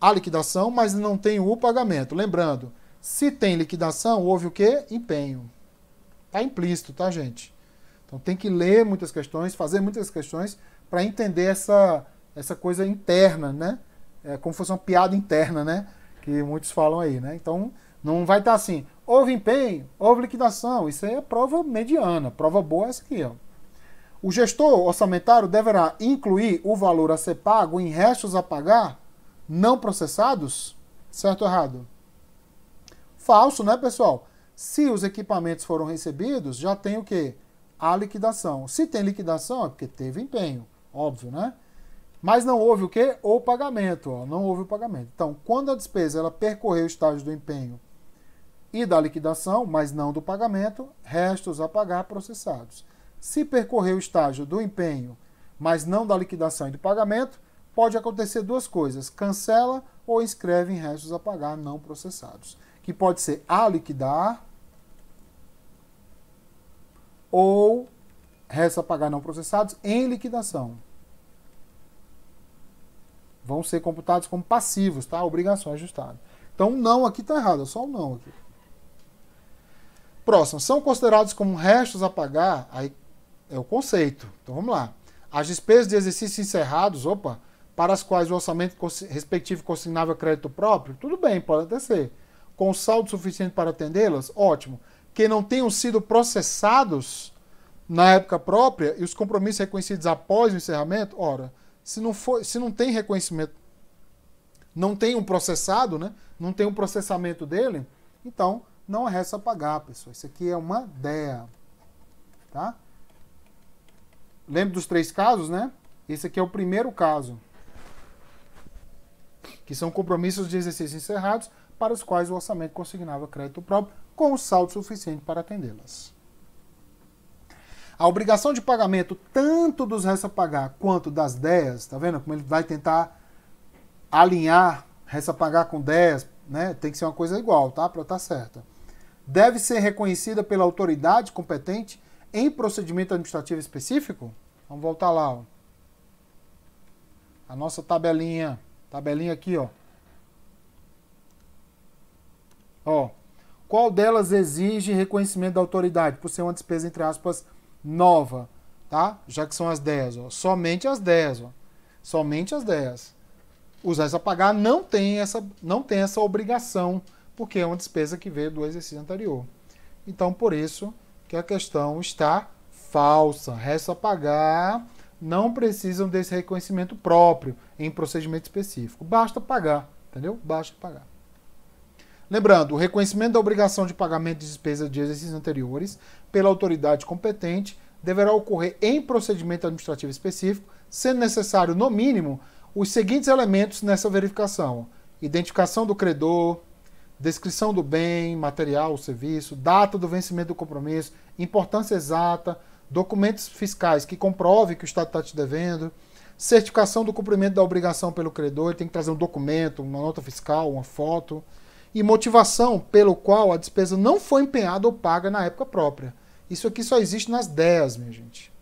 a liquidação, mas não tenho o pagamento. Lembrando, se tem liquidação, houve o quê? Empenho. Está implícito, tá, gente? Então tem que ler muitas questões, fazer muitas questões para entender essa, essa coisa interna, né? É como se fosse uma piada interna, né? Que muitos falam aí, né? Então não vai estar tá assim, houve empenho, houve liquidação. Isso aí é prova mediana, prova boa é essa aqui, ó. O gestor orçamentário deverá incluir o valor a ser pago em restos a pagar não processados? Certo ou errado? Falso, né, pessoal? Se os equipamentos foram recebidos, já tem o quê? a liquidação. Se tem liquidação, é porque teve empenho, óbvio, né? Mas não houve o quê? O pagamento, ó, não houve o pagamento. Então, quando a despesa ela percorreu o estágio do empenho e da liquidação, mas não do pagamento, restos a pagar processados. Se percorreu o estágio do empenho, mas não da liquidação e do pagamento, pode acontecer duas coisas: cancela ou inscreve em restos a pagar não processados, que pode ser a liquidar ou restos a pagar não processados em liquidação. Vão ser computados como passivos, tá? Obrigação ajustada. Então, não aqui está errado, é só o não aqui. Próximo, são considerados como restos a pagar, aí é o conceito. Então, vamos lá. As despesas de exercícios encerrados, opa, para as quais o orçamento respectivo consignava crédito próprio, tudo bem, pode até ser. Com saldo suficiente para atendê-las, ótimo que não tenham sido processados na época própria e os compromissos reconhecidos após o encerramento, ora, se não, for, se não tem reconhecimento, não tem um processado, né? não tem um processamento dele, então não resta pagar, pessoal. Isso aqui é uma DEA. Tá? Lembra dos três casos, né? Esse aqui é o primeiro caso. Que são compromissos de exercício encerrados para os quais o orçamento consignava crédito próprio com o saldo suficiente para atendê-las. A obrigação de pagamento tanto dos resta pagar quanto das dez, tá vendo? Como ele vai tentar alinhar resta pagar com dez, né? Tem que ser uma coisa igual, tá? Para estar tá certa. Deve ser reconhecida pela autoridade competente em procedimento administrativo específico? Vamos voltar lá, ó. A nossa tabelinha, tabelinha aqui, ó. Ó, qual delas exige reconhecimento da autoridade, por ser uma despesa, entre aspas, nova? Tá? Já que são as 10, ó. somente as 10. Ó. Somente as 10. Os a pagar não tem, essa, não tem essa obrigação, porque é uma despesa que veio do exercício anterior. Então, por isso que a questão está falsa. Resta pagar não precisam desse reconhecimento próprio em procedimento específico. Basta pagar, entendeu? Basta pagar. Lembrando, o reconhecimento da obrigação de pagamento de despesas de exercícios anteriores pela autoridade competente deverá ocorrer em procedimento administrativo específico, sendo necessário, no mínimo, os seguintes elementos nessa verificação: identificação do credor, descrição do bem, material ou serviço, data do vencimento do compromisso, importância exata, documentos fiscais que comprovem que o Estado está te devendo, certificação do cumprimento da obrigação pelo credor, ele tem que trazer um documento, uma nota fiscal, uma foto e motivação pelo qual a despesa não foi empenhada ou paga na época própria. Isso aqui só existe nas DEAs, minha gente.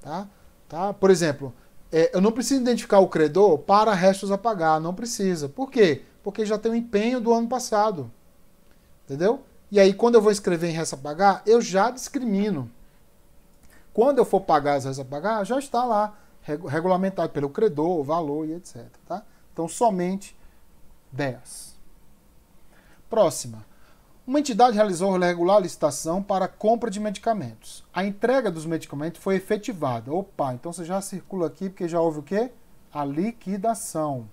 Tá? Tá? Por exemplo, é, eu não preciso identificar o credor para restos a pagar, não precisa. Por quê? Porque já tem o empenho do ano passado. Entendeu? E aí, quando eu vou escrever em resta pagar, eu já discrimino. Quando eu for pagar as restas a pagar, já está lá, regulamentado pelo credor, o valor e etc. Tá? Então, somente 10. Próxima. Uma entidade realizou regular licitação para compra de medicamentos. A entrega dos medicamentos foi efetivada. Opa, então você já circula aqui porque já houve o quê? A liquidação.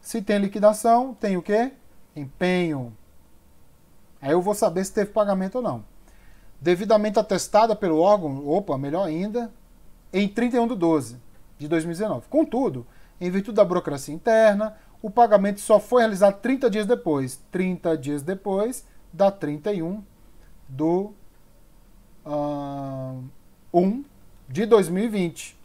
Se tem liquidação, tem o quê? Empenho. Aí eu vou saber se teve pagamento ou não. Devidamente atestada pelo órgão, opa, melhor ainda, em 31 de 12 de 2019. Contudo, em virtude da burocracia interna, o pagamento só foi realizado 30 dias depois. 30 dias depois, da 31 do uh, ah, 1 de 2020.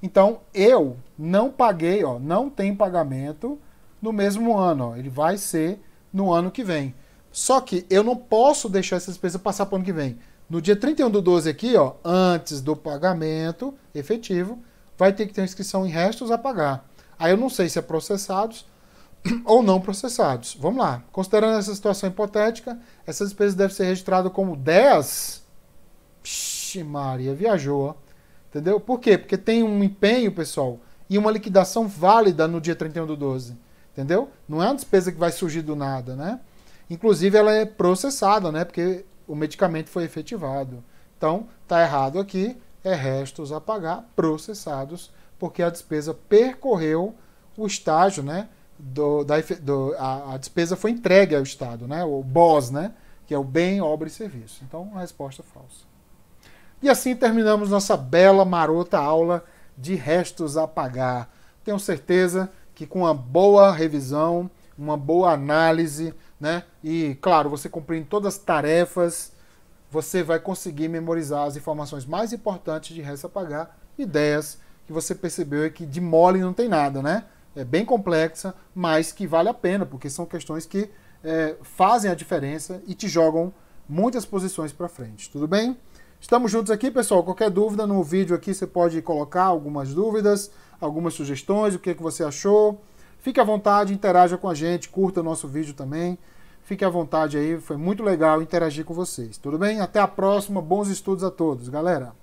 Então, eu não paguei, ó, não tem pagamento no mesmo ano. Ó, ele vai ser no ano que vem. Só que eu não posso deixar essa despesa passar para o ano que vem. No dia 31 do 12 aqui, ó, antes do pagamento efetivo, vai ter que ter inscrição em restos a pagar. Aí eu não sei se é processados ou não processados. Vamos lá. Considerando essa situação hipotética, essa despesa deve ser registrada como 10. Pixi, Maria, viajou. Entendeu? Por quê? Porque tem um empenho, pessoal, e uma liquidação válida no dia 31 do 12. Entendeu? Não é uma despesa que vai surgir do nada, né? Inclusive, ela é processada, né? Porque o medicamento foi efetivado. Então, tá errado aqui, é restos a pagar processados porque a despesa percorreu o estágio, né? Do, da, do, a, a, despesa foi entregue ao Estado, né? O BOS, né? Que é o bem, obra e serviço. Então, a resposta é falsa. E assim terminamos nossa bela, marota aula de restos a pagar. Tenho certeza que com uma boa revisão, uma boa análise, né? E, claro, você cumprindo todas as tarefas, você vai conseguir memorizar as informações mais importantes de restos a pagar, ideias que você percebeu é que de mole não tem nada, né? É bem complexa, mas que vale a pena, porque são questões que é, fazem a diferença e te jogam muitas posições para frente. Tudo bem? Estamos juntos aqui, pessoal. Qualquer dúvida no vídeo aqui, você pode colocar algumas dúvidas, algumas sugestões, o que, é que você achou. Fique à vontade, interaja com a gente, curta o nosso vídeo também. Fique à vontade aí, foi muito legal interagir com vocês. Tudo bem? Até a próxima, bons estudos a todos, galera!